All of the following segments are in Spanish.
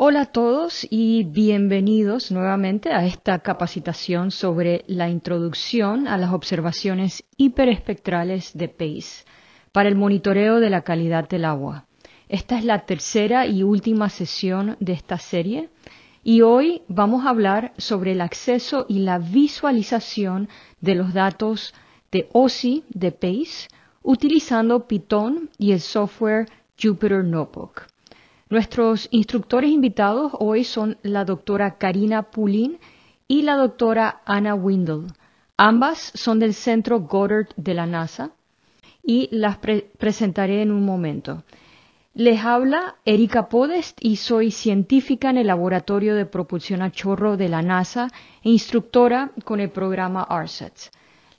Hola a todos y bienvenidos nuevamente a esta capacitación sobre la introducción a las observaciones hiperespectrales de PACE para el monitoreo de la calidad del agua. Esta es la tercera y última sesión de esta serie y hoy vamos a hablar sobre el acceso y la visualización de los datos de OSI de PACE utilizando Python y el software Jupyter Notebook. Nuestros instructores invitados hoy son la doctora Karina Pullin y la doctora Anna Windle. Ambas son del Centro Goddard de la NASA y las presentaré en un momento. Les habla Erika Podest y soy científica en el Laboratorio de Propulsión a Chorro de la NASA e instructora con el programa ARSET.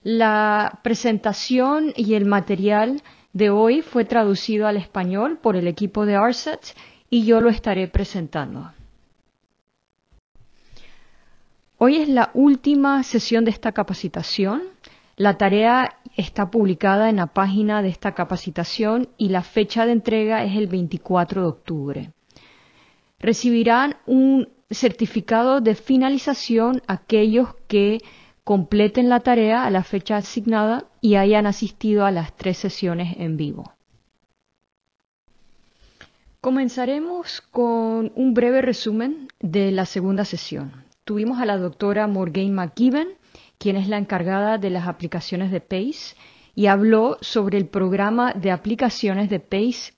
La presentación y el material de hoy fue traducido al español por el equipo de ARSET y yo lo estaré presentando. Hoy es la última sesión de esta capacitación. La tarea está publicada en la página de esta capacitación y la fecha de entrega es el 24 de octubre. Recibirán un certificado de finalización aquellos que completen la tarea a la fecha asignada y hayan asistido a las tres sesiones en vivo. Comenzaremos con un breve resumen de la segunda sesión. Tuvimos a la doctora Morgane McGibbon, quien es la encargada de las aplicaciones de PACE, y habló sobre el programa de aplicaciones de PACE,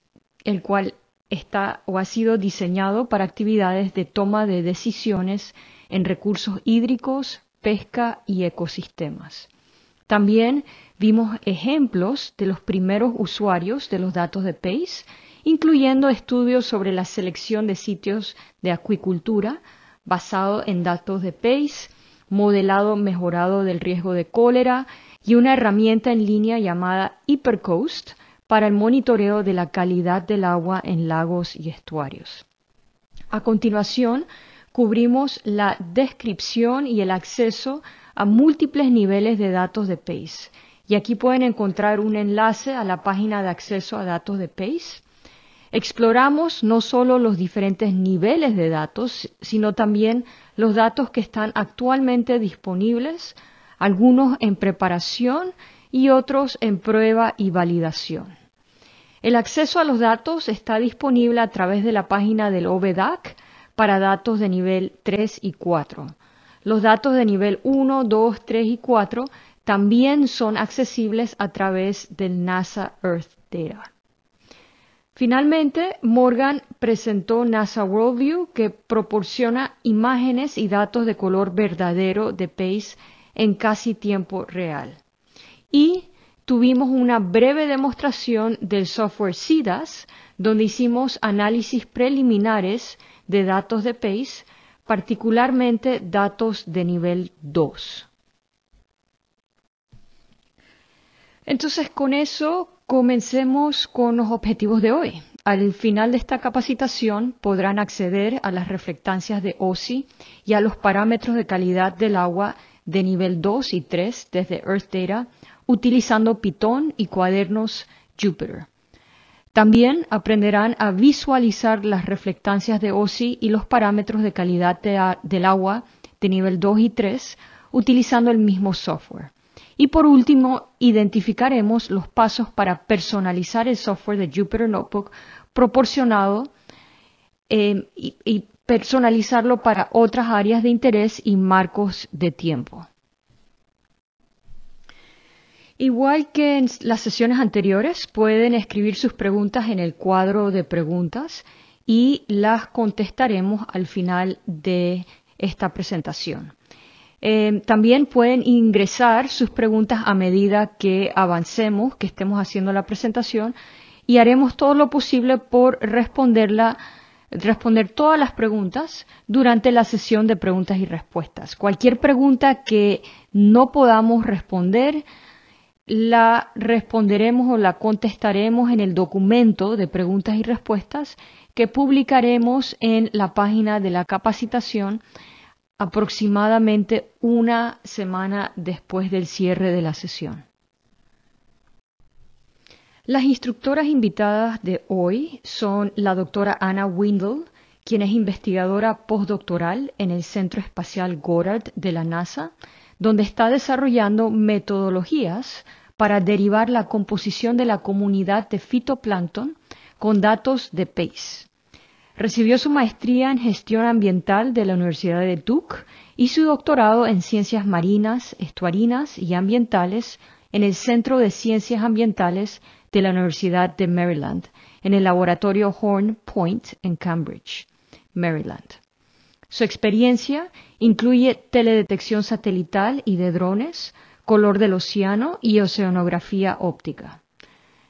el cual está o ha sido diseñado para actividades de toma de decisiones en recursos hídricos, pesca y ecosistemas. También vimos ejemplos de los primeros usuarios de los datos de PACE incluyendo estudios sobre la selección de sitios de acuicultura basado en datos de PACE, modelado mejorado del riesgo de cólera y una herramienta en línea llamada HyperCoast para el monitoreo de la calidad del agua en lagos y estuarios. A continuación, cubrimos la descripción y el acceso a múltiples niveles de datos de PACE. Y aquí pueden encontrar un enlace a la página de acceso a datos de PACE. Exploramos no solo los diferentes niveles de datos, sino también los datos que están actualmente disponibles, algunos en preparación y otros en prueba y validación. El acceso a los datos está disponible a través de la página del OBDAC para datos de nivel 3 y 4. Los datos de nivel 1, 2, 3 y 4 también son accesibles a través del NASA Earth Data. Finalmente, Morgan presentó NASA Worldview, que proporciona imágenes y datos de color verdadero de Pace en casi tiempo real. Y tuvimos una breve demostración del software SIDAS, donde hicimos análisis preliminares de datos de PACE, particularmente datos de nivel 2. Entonces, con eso Comencemos con los objetivos de hoy. Al final de esta capacitación podrán acceder a las reflectancias de OSI y a los parámetros de calidad del agua de nivel 2 y 3 desde Earth Data utilizando Python y cuadernos Jupyter. También aprenderán a visualizar las reflectancias de OSI y los parámetros de calidad del agua de nivel 2 y 3 utilizando el mismo software. Y por último, identificaremos los pasos para personalizar el software de Jupyter Notebook proporcionado em, y personalizarlo para otras áreas de interés y marcos de tiempo. Igual que en las sesiones anteriores, pueden escribir sus preguntas en el cuadro de preguntas y las contestaremos al final de esta presentación. Em, también pueden ingresar sus preguntas a medida que avancemos, que estemos haciendo la presentación y haremos todo lo posible por responderla responder todas las preguntas durante la sesión de preguntas y respuestas. Cualquier pregunta que no podamos responder, la responderemos o la contestaremos en el documento de preguntas y respuestas que publicaremos en la página de la capacitación aproximadamente una semana después del cierre de la sesión. Las instructoras invitadas de hoy son la doctora Anna Windle, quien es investigadora postdoctoral en el Centro Espacial Goddard de la NASA, donde está desarrollando metodologías para derivar la composición de la comunidad de fitoplancton con datos de PACE. Recibió su maestría en gestión ambiental de la Universidad de Duke y su doctorado en ciencias marinas, estuarinas y ambientales en el Centro de Ciencias Ambientales de la Universidad de Maryland, en el laboratorio Horn Point en Cambridge, Maryland. Su experiencia incluye teledetección satelital y de drones, color del océano y oceanografía óptica.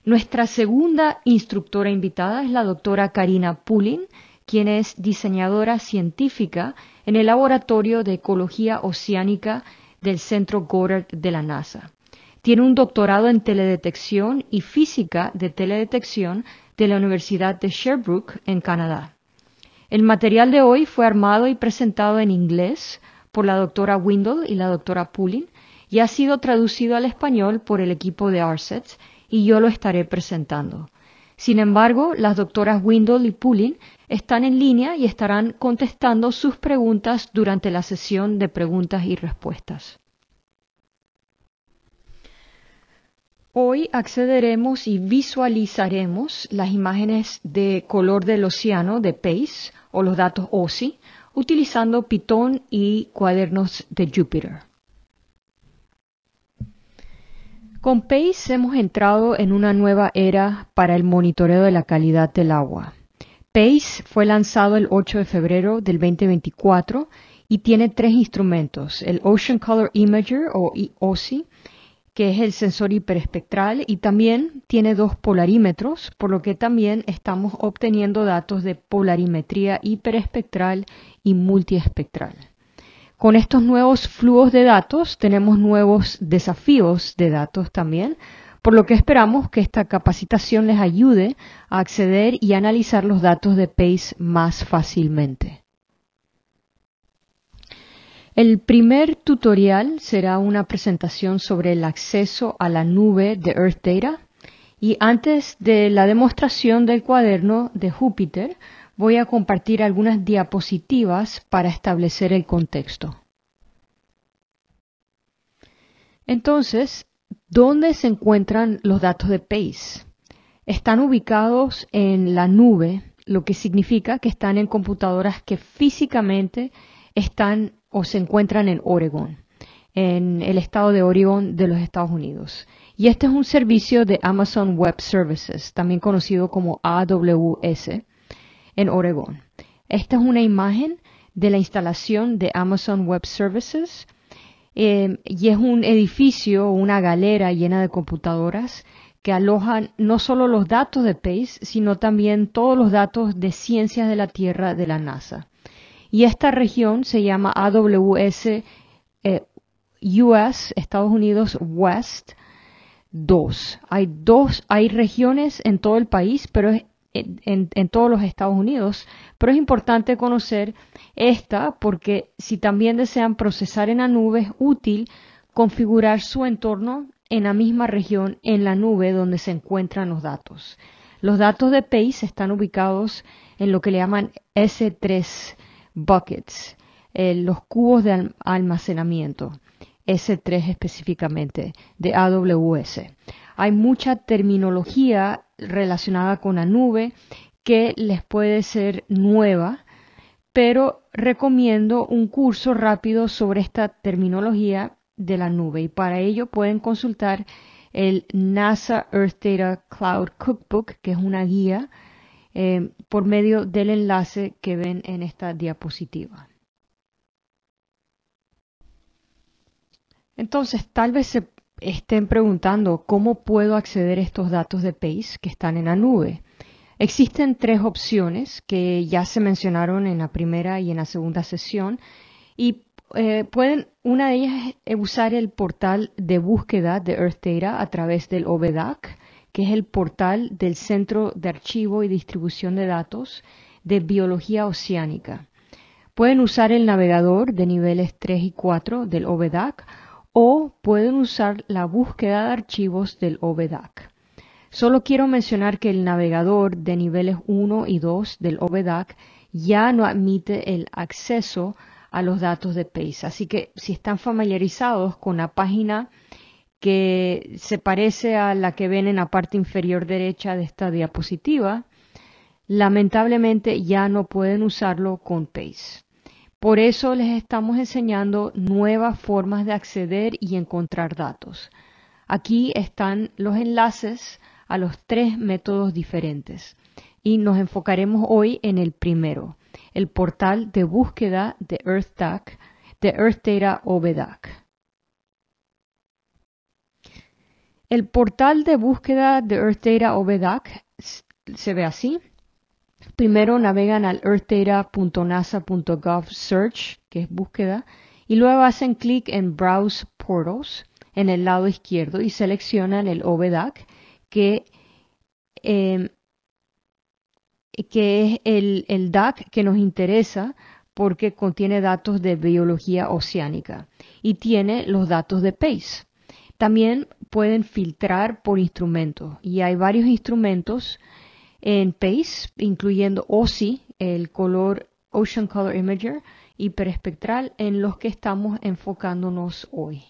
Nuestra segunda instructora invitada es la doctora Karina Pullin, quien es diseñadora científica en el Laboratorio de Ecología Oceánica del Centro Goddard de la NASA. Tiene un doctorado en teledetección y física de teledetección de la Universidad de Sherbrooke, en Canadá. El material de hoy fue armado y presentado en inglés por la doctora Windle y la doctora Pullin y ha sido traducido al español por el equipo de Arset y yo lo estaré presentando. Sin embargo, las doctoras Windle y Pulling están en línea y estarán contestando sus preguntas durante la sesión de preguntas y respuestas. Hoy accederemos y visualizaremos las imágenes de color del océano de PACE o los datos OSI utilizando Python y cuadernos de Jupyter. Con PACE hemos entrado en una nueva era para el monitoreo de la calidad del agua. PACE fue lanzado el 8 de febrero del 2024 y tiene tres instrumentos, el Ocean Color Imager o OSI, que es el sensor hiperespectral y también tiene dos polarímetros, por lo que también estamos obteniendo datos de polarimetría hiperespectral y multiespectral. Con estos nuevos flujos de datos tenemos nuevos desafíos de datos también, por lo que esperamos que esta capacitación les ayude a acceder y analizar los datos de PACE más fácilmente. El primer tutorial será una presentación sobre el acceso a la nube de Earth Data y antes de la demostración del cuaderno de Júpiter, voy a compartir algunas diapositivas para establecer el contexto. Entonces, ¿dónde se encuentran los datos de PACE? Están ubicados en la nube, lo que significa que están en computadoras que físicamente están o se encuentran en Oregon, en el estado de Oregon de los Estados Unidos. Y este es un servicio de Amazon Web Services, también conocido como AWS, en Oregón. Esta es una imagen de la instalación de Amazon Web Services eh, y es un edificio, una galera llena de computadoras que alojan no solo los datos de PACE, sino también todos los datos de ciencias de la Tierra de la NASA. Y esta región se llama AWS eh, US, Estados Unidos West 2. Hay dos, hay regiones en todo el país, pero es en, todos los Estados Unidos, pero es importante conocer esta porque si también desean procesar en la nube es útil configurar su entorno en la misma región en la nube donde se encuentran los datos. Los datos de PACE están ubicados en lo que le llaman S3 buckets, eh, los cubos de almacenamiento, S3 específicamente, de AWS. Hay mucha terminología relacionada con la nube que les puede ser nueva, pero recomiendo un curso rápido sobre esta terminología de la nube y para ello pueden consultar el NASA Earth Data Cloud Cookbook, que es una guía eh, por medio del enlace que ven en esta diapositiva. Entonces, tal vez se estén preguntando cómo puedo acceder a estos datos de PACE que están en la nube. Existen tres opciones que ya se mencionaron en la primera y en la segunda sesión y eh, pueden, una de ellas es usar el portal de búsqueda de Earth Data a través del OBDAC, que es el portal del Centro de Archivo y Distribución de Datos de Biología Oceánica. Pueden usar el navegador de niveles 3 y 4 del OBDAC o pueden usar la búsqueda de archivos del OVDAC. Solo quiero mencionar que el navegador de niveles 1 y 2 del OVDAC ya no admite el acceso a los datos de PACE. Así que si están familiarizados con la página que se parece a la que ven en la parte inferior derecha de esta diapositiva, lamentablemente ya no pueden usarlo con PACE. Por eso les estamos enseñando nuevas formas de acceder y encontrar datos. Aquí están los enlaces a los tres métodos diferentes y nos enfocaremos hoy en el primero, el portal de búsqueda de EarthDAC, de Earth Data El portal de búsqueda de EarthData Data se ve así Primero navegan al earthdata.nasa.gov search, que es búsqueda, y luego hacen clic en Browse Portals en el lado izquierdo y seleccionan el OVDAC que, em, que es el, el DAC que nos interesa porque contiene datos de biología oceánica y tiene los datos de PACE. También pueden filtrar por instrumentos y hay varios instrumentos en PACE, incluyendo OSI, el color Ocean Color Imager hiperespectral en los que estamos enfocándonos hoy.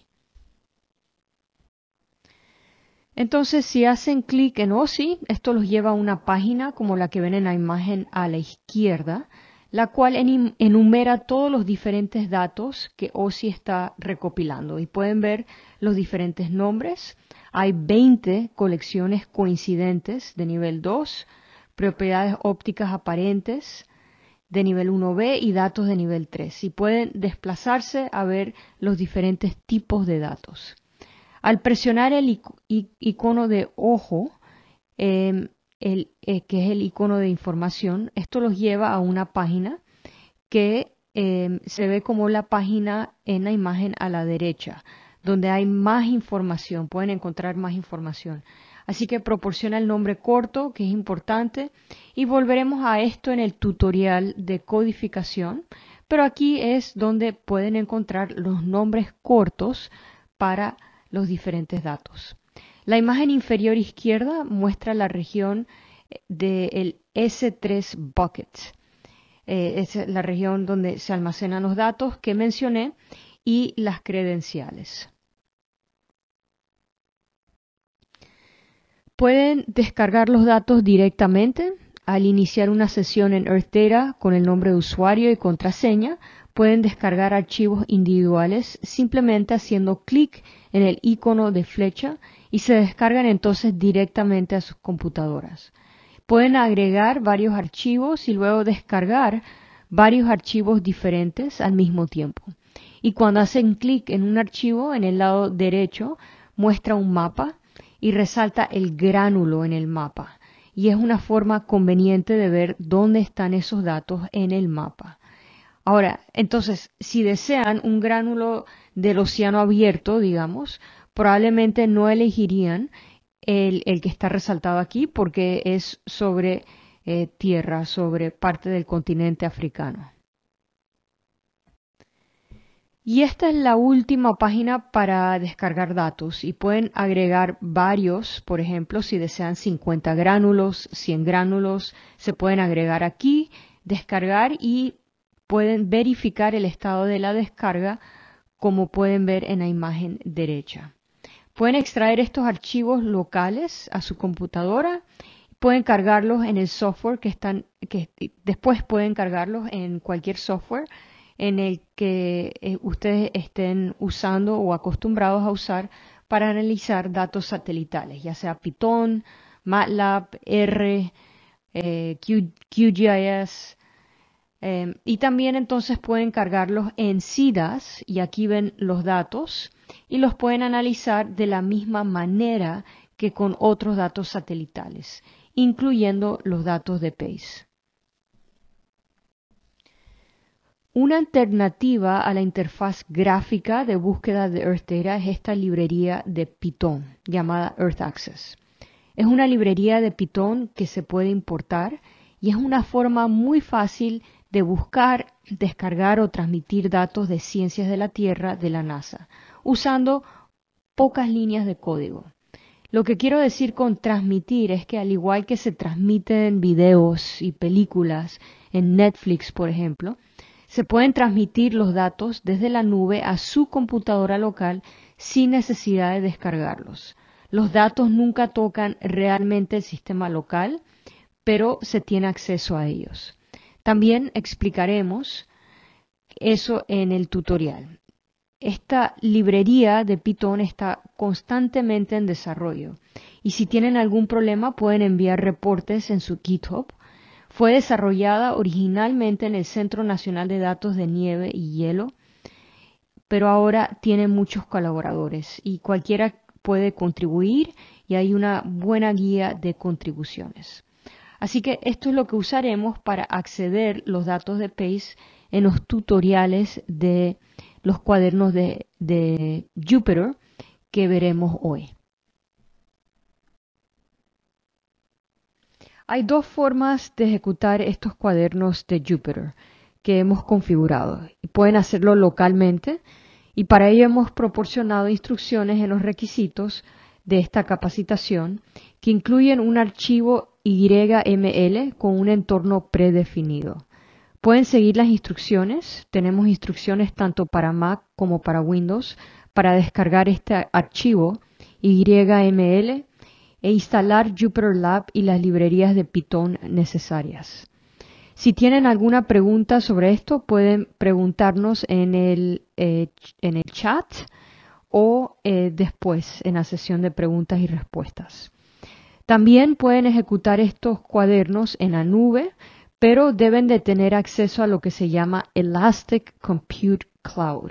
Entonces, si hacen clic en OSI, esto los lleva a una página como la que ven en la imagen a la izquierda, la cual enumera todos los diferentes datos que OSI está recopilando. Y pueden ver los diferentes nombres. Hay 20 colecciones coincidentes de nivel 2, propiedades ópticas aparentes de nivel 1B y datos de nivel 3 y pueden desplazarse a ver los diferentes tipos de datos. Al presionar el icono de ojo, em, eh, que es el icono de información, esto los lleva a una página que em, se ve como la página en la imagen a la derecha, donde hay más información, pueden encontrar más información. Así que proporciona el nombre corto, que es importante, y volveremos a esto en el tutorial de codificación, pero aquí es donde pueden encontrar los nombres cortos para los diferentes datos. La imagen inferior izquierda muestra la región eh, del S3 Bucket. Eh, es la región donde se almacenan los datos que mencioné y las credenciales. Pueden descargar los datos directamente al iniciar una sesión en EarthData con el nombre de usuario y contraseña. Pueden descargar archivos individuales simplemente haciendo clic en el icono de flecha y se descargan entonces directamente a sus computadoras. Pueden agregar varios archivos y luego descargar varios archivos diferentes al mismo tiempo. Y cuando hacen clic en un archivo, en el lado derecho muestra un mapa y resalta el gránulo en el mapa. Y es una forma conveniente de ver dónde están esos datos en el mapa. Ahora, entonces, si desean un gránulo del océano abierto, digamos, probablemente no elegirían el, el que está resaltado aquí porque es sobre eh, tierra, sobre parte del continente africano. Y esta es la última página para descargar datos y pueden agregar varios, por ejemplo, si desean 50 gránulos, 100 gránulos, se pueden agregar aquí, descargar y pueden verificar el estado de la descarga como pueden ver en la imagen derecha. Pueden extraer estos archivos locales a su computadora, pueden cargarlos en el software que están, que después pueden cargarlos en cualquier software en el que eh, ustedes estén usando o acostumbrados a usar para analizar datos satelitales, ya sea Python, MATLAB, R, eh, QGIS. Em, y también entonces pueden cargarlos en SIDAS y aquí ven los datos y los pueden analizar de la misma manera que con otros datos satelitales, incluyendo los datos de PACE. Una alternativa a la interfaz gráfica de búsqueda de EarthTera es esta librería de Python llamada Earth Access. Es una librería de Python que se puede importar y es una forma muy fácil de buscar, descargar o transmitir datos de ciencias de la Tierra de la NASA, usando pocas líneas de código. Lo que quiero decir con transmitir es que al igual que se transmiten videos y películas en Netflix, por ejemplo, se pueden transmitir los datos desde la nube a su computadora local sin necesidad de descargarlos. Los datos nunca tocan realmente el sistema local, pero se tiene acceso a ellos. También explicaremos eso en el tutorial. Esta librería de Python está constantemente en desarrollo y si tienen algún problema pueden enviar reportes en su GitHub fue desarrollada originalmente en el Centro Nacional de Datos de Nieve y Hielo, pero ahora tiene muchos colaboradores y cualquiera puede contribuir y hay una buena guía de contribuciones. Así que esto es lo que usaremos para acceder los datos de PACE en los tutoriales de los cuadernos de, de Jupyter que veremos hoy. Hay dos formas de ejecutar estos cuadernos de Jupyter que hemos configurado y pueden hacerlo localmente y para ello hemos proporcionado instrucciones en los requisitos de esta capacitación que incluyen un archivo YML con un entorno predefinido. Pueden seguir las instrucciones, tenemos instrucciones tanto para Mac como para Windows para descargar este archivo YML e instalar JupyterLab Lab y las librerías de Python necesarias. Si tienen alguna pregunta sobre esto, pueden preguntarnos en el, eh, en el chat o eh, después en la sesión de preguntas y respuestas. También pueden ejecutar estos cuadernos en la nube, pero deben de tener acceso a lo que se llama Elastic Compute Cloud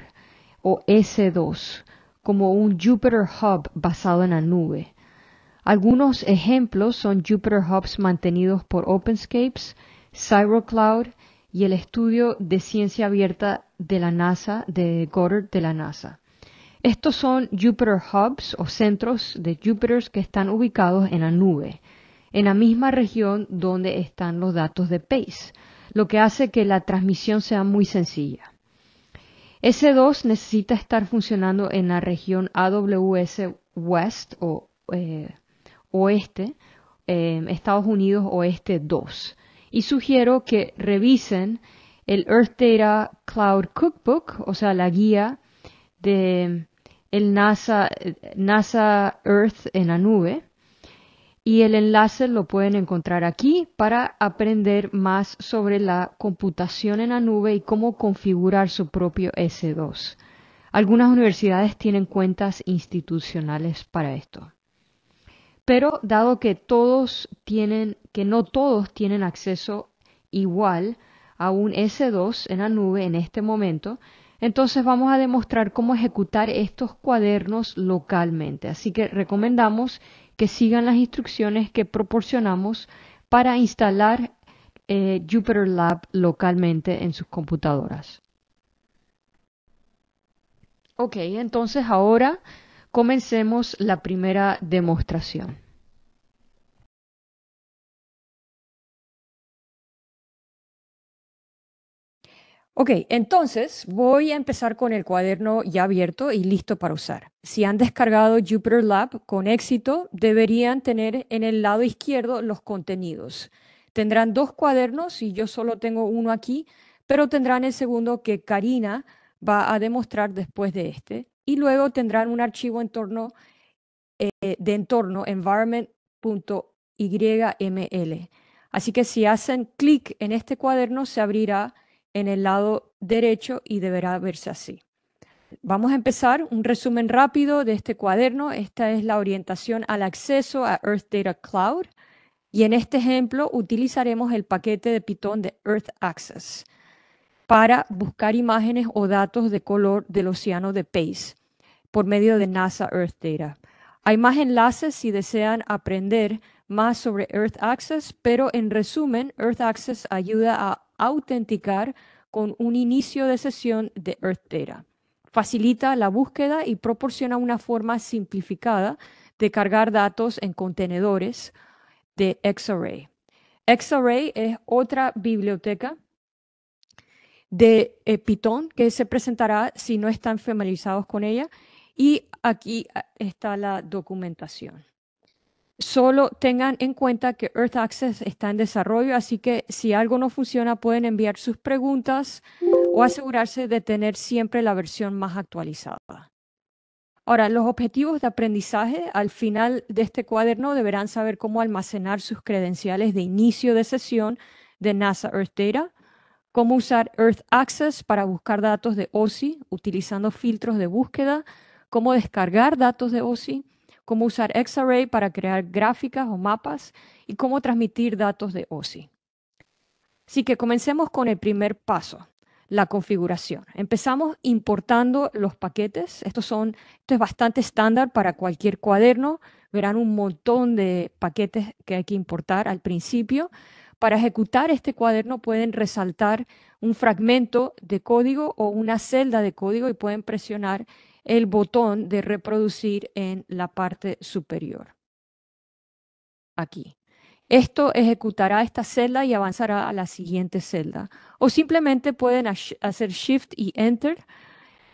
o S2, como un Jupyter Hub basado en la nube algunos ejemplos son Jupyter Hubs mantenidos por OpenScapes, CyroCloud y el estudio de ciencia abierta de la NASA, de Goddard de la NASA. Estos son Jupyter Hubs o centros de Jupyter que están ubicados en la nube, en la misma región donde están los datos de PACE, lo que hace que la transmisión sea muy sencilla. S2 necesita estar funcionando en la región AWS West o eh, Oeste, eh, Estados Unidos Oeste 2. Y sugiero que revisen el Earth Data Cloud Cookbook, o sea, la guía de el NASA, NASA Earth en la nube. Y el enlace lo pueden encontrar aquí para aprender más sobre la computación en la nube y cómo configurar su propio S2. Algunas universidades tienen cuentas institucionales para esto. Pero dado que todos tienen, que no todos tienen acceso igual a un S2 en la nube en este momento, entonces vamos a demostrar cómo ejecutar estos cuadernos localmente. Así que recomendamos que sigan las instrucciones que proporcionamos para instalar eh, JupyterLab localmente en sus computadoras. Ok, entonces ahora Comencemos la primera demostración. Ok, entonces voy a empezar con el cuaderno ya abierto y listo para usar. Si han descargado Jupyter Lab con éxito, deberían tener en el lado izquierdo los contenidos. Tendrán dos cuadernos y yo solo tengo uno aquí, pero tendrán el segundo que Karina va a demostrar después de este y luego tendrán un archivo eh, de entorno environment.yml. Así que si hacen clic en este cuaderno, se abrirá en el lado derecho y deberá verse así. Vamos a empezar un resumen rápido de este cuaderno. Esta es la orientación al acceso a Earth Data Cloud. Y en este ejemplo utilizaremos el paquete de Python de Earth Access para buscar imágenes o datos de color del océano de Pace por medio de NASA Earth Data. Hay más enlaces si desean aprender más sobre Earth Access, pero en resumen, Earth Access ayuda a autenticar con un inicio de sesión de Earth Data. Facilita la búsqueda y proporciona una forma simplificada de cargar datos en contenedores de Xarray. Xarray es otra biblioteca de Python que se presentará si no están familiarizados con ella y aquí ah, está la documentación. Solo tengan en cuenta que Earth Access está en desarrollo, así que si algo no funciona pueden enviar sus preguntas o asegurarse de tener siempre la versión más actualizada. Ahora, los objetivos de aprendizaje al final de este cuaderno deberán saber cómo almacenar sus credenciales de inicio de sesión de NASA Earth Data, cómo usar Earth Access para buscar datos de OSI utilizando filtros de búsqueda, cómo descargar datos de OSI, cómo usar Xarray para crear gráficas o mapas y cómo transmitir datos de OSI. Así que comencemos con el primer paso, la configuración. Empezamos importando los paquetes. Estos son, esto es bastante estándar para cualquier cuaderno. Verán un montón de paquetes que hay que importar al principio. Para ejecutar este cuaderno pueden resaltar un fragmento de código o una celda de código y pueden presionar el botón de reproducir en la parte superior. Aquí. Esto ejecutará esta celda y avanzará a la siguiente celda. O simplemente pueden hacer Shift y Enter.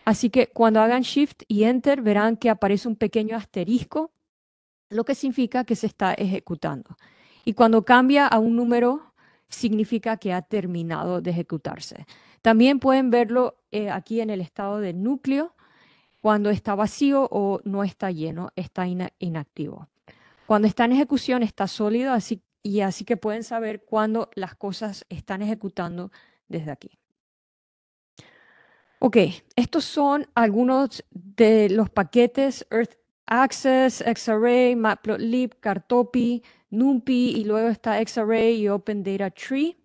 Así que cuando hagan Shift y Enter verán que aparece un pequeño asterisco, lo que significa que se está ejecutando. Y cuando cambia a un número, significa que ha terminado de ejecutarse. También pueden verlo eh, aquí en el estado de núcleo cuando está vacío o no está lleno, está inactivo. Cuando está en ejecución, está sólido, así, y así que pueden saber cuándo las cosas están ejecutando desde aquí. Ok, estos son algunos de los paquetes Earth Access, Xarray, Matplotlib, Cartopi, NumPy y luego está Xarray y Open Data Tree.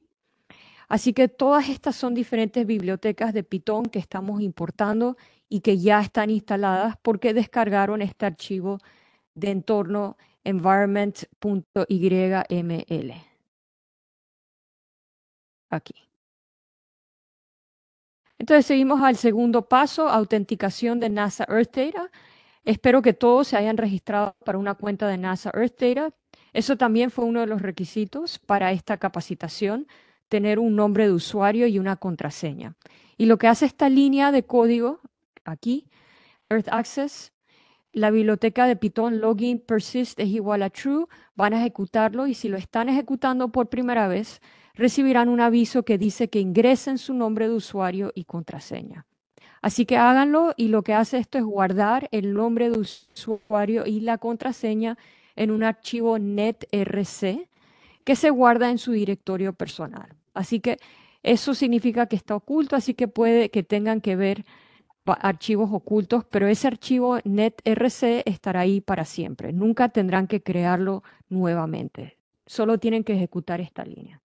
Así que todas estas son diferentes bibliotecas de Python que estamos importando y que ya están instaladas porque descargaron este archivo de entorno environment.yml. Aquí. Entonces seguimos al segundo paso, autenticación de NASA Earth Data. Espero que todos se hayan registrado para una cuenta de NASA Earth Data. Eso también fue uno de los requisitos para esta capacitación, tener un nombre de usuario y una contraseña. Y lo que hace esta línea de código aquí, Earth Access, la biblioteca de Python login persist es igual a true, van a ejecutarlo y si lo están ejecutando por primera vez, recibirán un aviso que dice que ingresen su nombre de usuario y contraseña. Así que háganlo y lo que hace esto es guardar el nombre de usuario y la contraseña en un archivo netrc que se guarda en su directorio personal. Así que eso significa que está oculto, así que puede que tengan que ver archivos ocultos, pero ese archivo netrc estará ahí para siempre. Nunca tendrán que crearlo nuevamente. Solo tienen que ejecutar esta línea.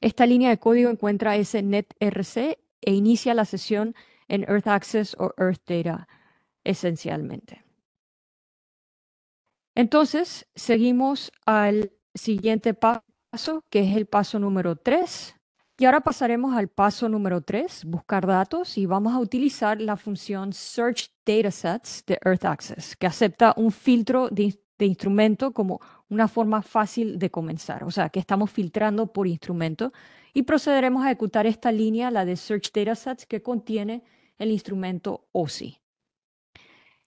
Esta línea de código encuentra ese netrc e inicia la sesión en Earth Access o Earth Data esencialmente. Entonces, seguimos al siguiente paso, que es el paso número 3, y ahora pasaremos al paso número 3, buscar datos, y vamos a utilizar la función Search Datasets de Earth Access, que acepta un filtro de, instrumento como una forma fácil de comenzar. O sea, que estamos filtrando por instrumento y procederemos a ejecutar esta línea, la de Search Datasets, que contiene el instrumento OSI.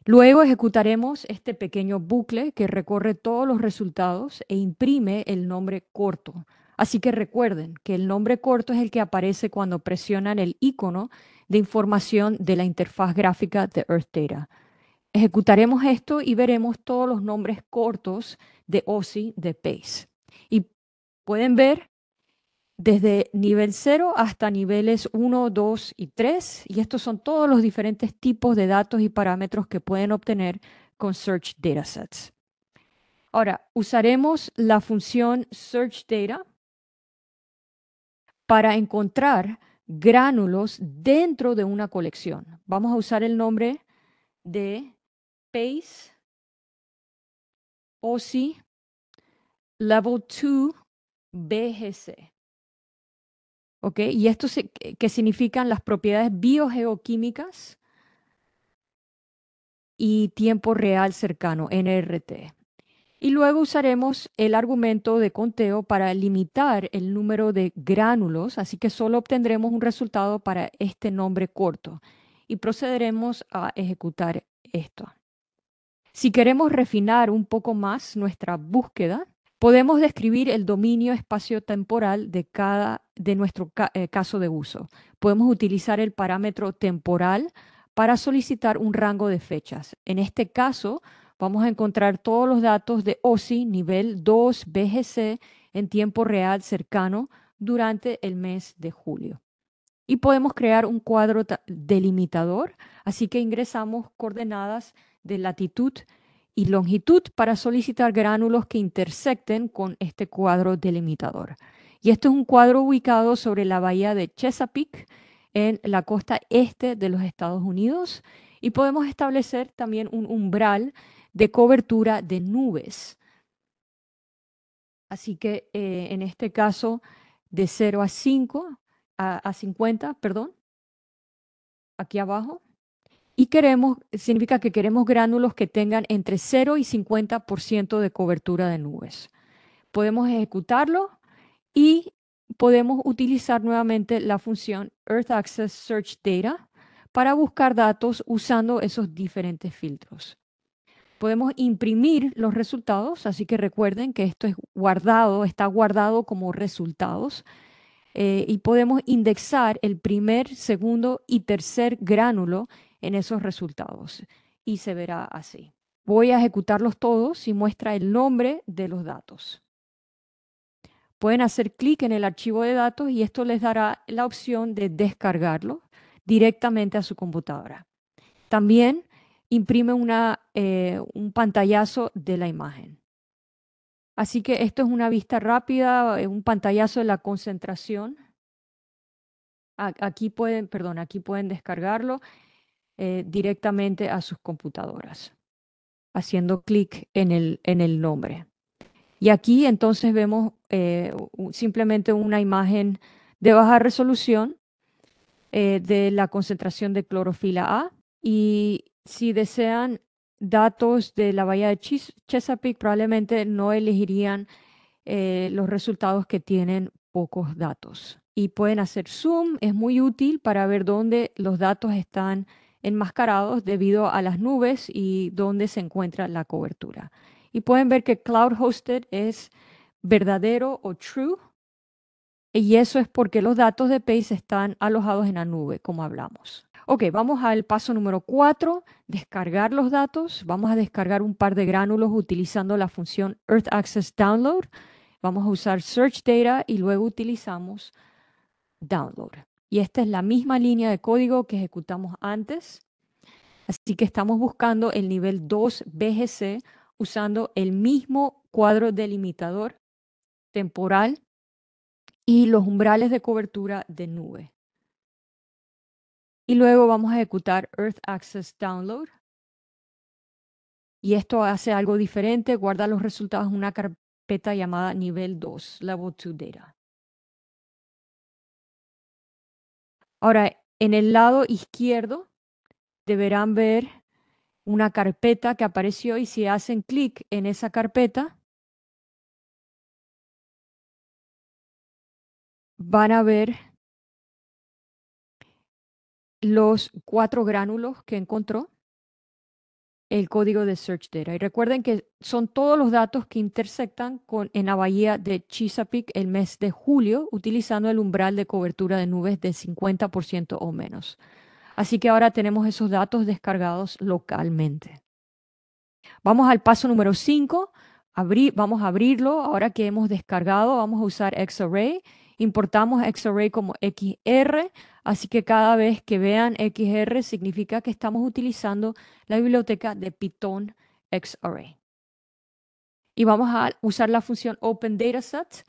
Luego ejecutaremos este pequeño bucle que recorre todos los resultados e imprime el nombre corto Así que recuerden que el nombre corto es el que aparece cuando presionan el icono de información de la interfaz gráfica de Earth Data. Ejecutaremos esto y veremos todos los nombres cortos de OSI de PACE. Y pueden ver desde nivel 0 hasta niveles 1, 2 y 3. Y estos son todos los diferentes tipos de datos y parámetros que pueden obtener con Search Datasets. Ahora, usaremos la función Search Data para encontrar gránulos dentro de una colección. Vamos a usar el nombre de PACE OSI Level 2 BGC. ¿Ok? Y esto que significan las propiedades biogeoquímicas y tiempo real cercano, NRT. Y luego usaremos el argumento de conteo para limitar el número de gránulos, así que solo obtendremos un resultado para este nombre corto. Y procederemos a ejecutar esto. Si queremos refinar un poco más nuestra búsqueda, podemos describir el dominio espaciotemporal de cada de nuestro eh, caso de uso. Podemos utilizar el parámetro temporal para solicitar un rango de fechas. En este caso, vamos a encontrar todos los datos de OSI nivel 2 BGC en tiempo real cercano durante el mes de julio. Y podemos crear un cuadro delimitador, así que ingresamos coordenadas de latitud y longitud para solicitar gránulos que intersecten con este cuadro delimitador. Y este es un cuadro ubicado sobre la bahía de Chesapeake, en la costa este de los Estados Unidos, y podemos establecer también un umbral de cobertura de nubes. Así que eh, en este caso, de 0 a 5, a, 50, perdón, aquí abajo, y queremos, significa que queremos gránulos que tengan entre 0 y 50% de cobertura de nubes. Podemos ejecutarlo y podemos utilizar nuevamente la función Earth Access Search Data para buscar datos usando esos diferentes filtros podemos imprimir los resultados, así que recuerden que esto es guardado, está guardado como resultados, eh, y podemos indexar el primer, segundo y tercer gránulo en esos resultados, y se verá así. Voy a ejecutarlos todos y muestra el nombre de los datos. Pueden hacer clic en el archivo de datos y esto les dará la opción de descargarlo directamente a su computadora. También imprime una, eh, un pantallazo de la imagen. Así que esto es una vista rápida, eh, un pantallazo de la concentración. Aquí pueden, perdón, aquí pueden descargarlo eh, directamente a sus computadoras, haciendo clic en el, en el nombre. Y aquí entonces vemos simplemente una imagen de baja resolución de la concentración de clorofila A y si desean datos de la bahía de Chesapeake, probablemente no elegirían eh, los resultados que tienen pocos datos. Y pueden hacer zoom, es muy útil para ver dónde los datos están enmascarados debido a las nubes y dónde se encuentra la cobertura. Y pueden ver que Cloud Hosted es verdadero o true. Y eso es porque los datos de Pace están alojados en la nube, como hablamos. Ok, vamos al paso número 4, descargar los datos. Vamos a descargar un par de gránulos utilizando la función Earth Access Download. Vamos a usar Search Data y luego utilizamos Download. Y esta es la misma línea de código que ejecutamos antes. Así que estamos buscando el nivel 2 BGC usando el mismo cuadro delimitador temporal y los umbrales de cobertura de nube. Y luego vamos a ejecutar Earth Access Download. Y esto hace algo diferente, guarda los resultados en una carpeta llamada nivel 2, Level 2 Data. Ahora, en el lado izquierdo deberán ver una carpeta que apareció y si hacen clic en esa carpeta, van a ver los cuatro gránulos que encontró, el código de Search Data. Y recuerden que son todos los datos que intersectan con, en la bahía de Chesapeake el mes de julio, utilizando el umbral de cobertura de nubes de 50% o menos. Así que ahora tenemos esos datos descargados localmente. Vamos al paso número 5. Vamos a abrirlo. Ahora que hemos descargado, vamos a usar XArray importamos XArray como XR, así que cada vez que vean XR significa que estamos utilizando la biblioteca de Python XArray. Y vamos a usar la función OpenDataSet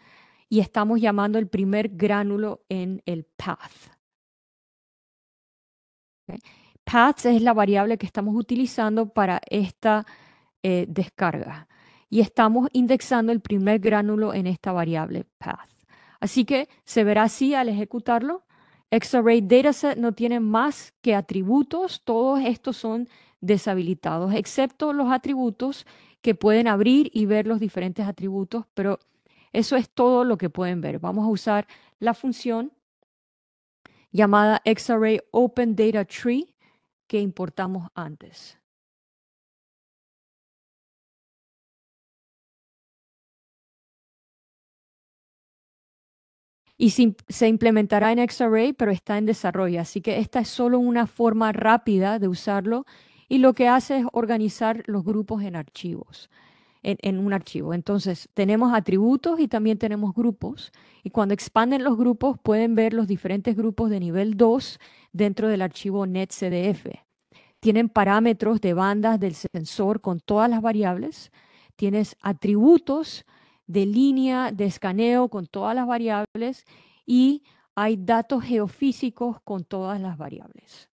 y estamos llamando el primer gránulo en el path. Path es la variable que estamos utilizando para esta eh, descarga y estamos indexando el primer gránulo en esta variable path. Así que se verá así al ejecutarlo. x Dataset no tiene más que atributos, todos estos son deshabilitados, excepto los atributos que pueden abrir y ver los diferentes atributos, pero eso es todo lo que pueden ver. Vamos a usar la función llamada x Open Data Tree que importamos antes. y se, implementará en X-Array, pero está en desarrollo. Así que esta es solo una forma rápida de usarlo y lo que hace es organizar los grupos en archivos, en, en, un archivo. Entonces, tenemos atributos y también tenemos grupos. Y cuando expanden los grupos, pueden ver los diferentes grupos de nivel 2 dentro del archivo netcdf. Tienen parámetros de bandas del sensor con todas las variables. Tienes atributos de línea, de escaneo con todas las variables y hay datos geofísicos con todas las variables.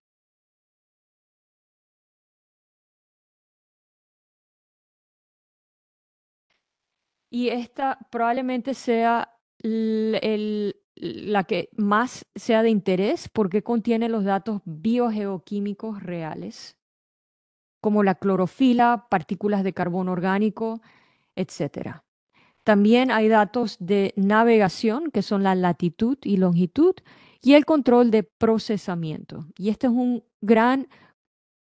Y esta probablemente sea la que más sea de interés porque contiene los datos biogeoquímicos reales, como la clorofila, partículas de carbono orgánico, etc. También hay datos de navegación, que son la latitud y longitud, y el control de procesamiento. Y este es un gran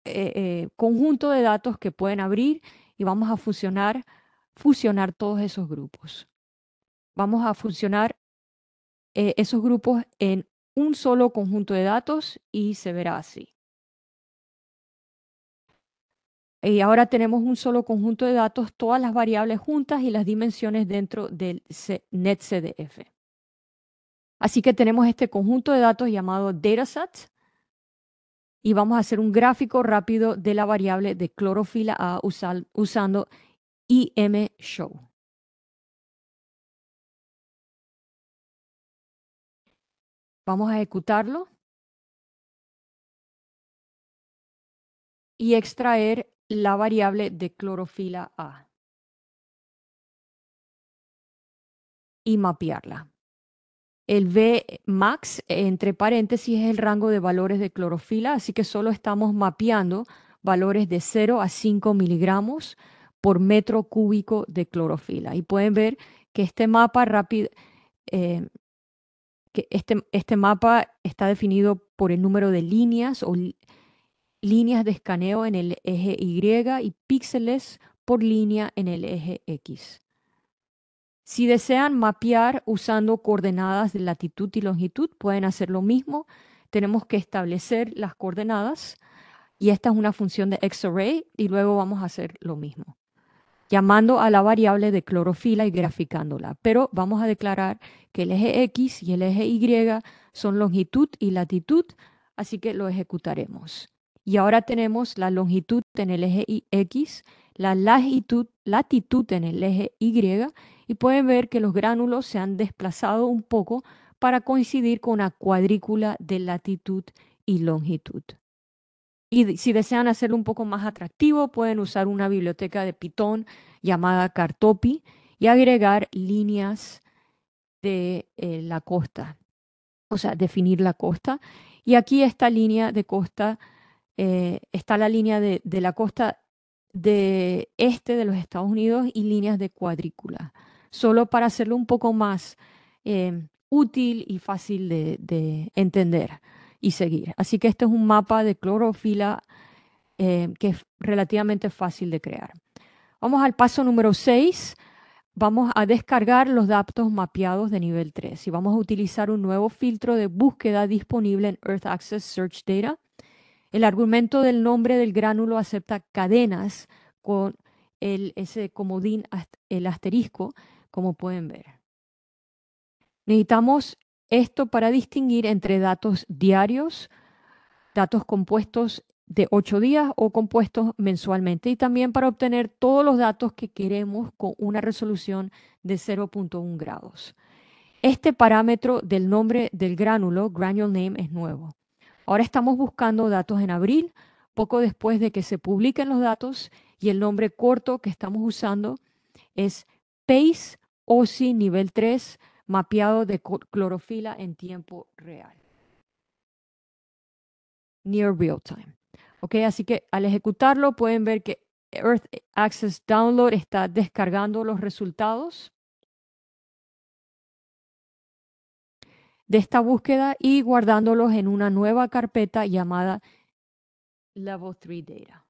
eh, eh, conjunto de datos que pueden abrir y vamos a fusionar, fusionar todos esos grupos. Vamos a fusionar eh, esos grupos en un solo conjunto de datos y se verá así. Y ahora tenemos un solo conjunto de datos, todas las variables juntas y las dimensiones dentro del NetCDF. Así que tenemos este conjunto de datos llamado dataset y vamos a hacer un gráfico rápido de la variable de clorofila A usando ImShow. Vamos a ejecutarlo y extraer la variable de clorofila A y mapearla. El eh, max entre paréntesis, es el rango de valores de clorofila, así que solo estamos mapeando valores de 0 a 5 miligramos por metro cúbico de clorofila. Y pueden ver que este mapa rápido, eh, este, este mapa está definido por el número de líneas o líneas de escaneo en el eje Y y píxeles por línea en el eje X. Si desean mapear usando coordenadas de latitud y longitud, pueden hacer lo mismo. Tenemos que establecer las coordenadas y esta es una función de X-Array y luego vamos a hacer lo mismo, llamando a la variable de clorofila y graficándola. Pero vamos a declarar que el eje X y el eje Y son longitud y latitud, así que lo ejecutaremos y ahora tenemos la longitud en el eje X, la latitud, latitud en el eje Y y pueden ver que los gránulos se han desplazado un poco para coincidir con la cuadrícula de latitud y longitud. Y si desean hacerlo un poco más atractivo, pueden usar una biblioteca de Python llamada Cartopi y agregar líneas de eh, la costa, o sea, definir la costa. Y aquí esta línea de costa eh, está la línea de, la costa de este de los Estados Unidos y líneas de cuadrícula, solo para hacerlo un poco más eh, útil y fácil de, entender y seguir. Así que este es un mapa de clorofila eh, que es relativamente fácil de crear. Vamos al paso número 6. Vamos a descargar los datos mapeados de nivel 3 y vamos a utilizar un nuevo filtro de búsqueda disponible en Earth Access Search Data el argumento del nombre del gránulo acepta cadenas con el, ese comodín, el asterisco, como pueden ver. Necesitamos esto para distinguir entre datos diarios, datos compuestos de ocho días o compuestos mensualmente y también para obtener todos los datos que queremos con una resolución de 0.1 grados. Este parámetro del nombre del gránulo, granule name, es nuevo. Ahora estamos buscando datos en abril, poco después de que se publiquen los datos y el nombre corto que estamos usando es PACE OSI nivel 3 mapeado de clorofila en tiempo real. Near real time. Ok, así que al ejecutarlo pueden ver que Earth Access Download está descargando los resultados de esta búsqueda y guardándolos en una nueva carpeta llamada Level 3 Data.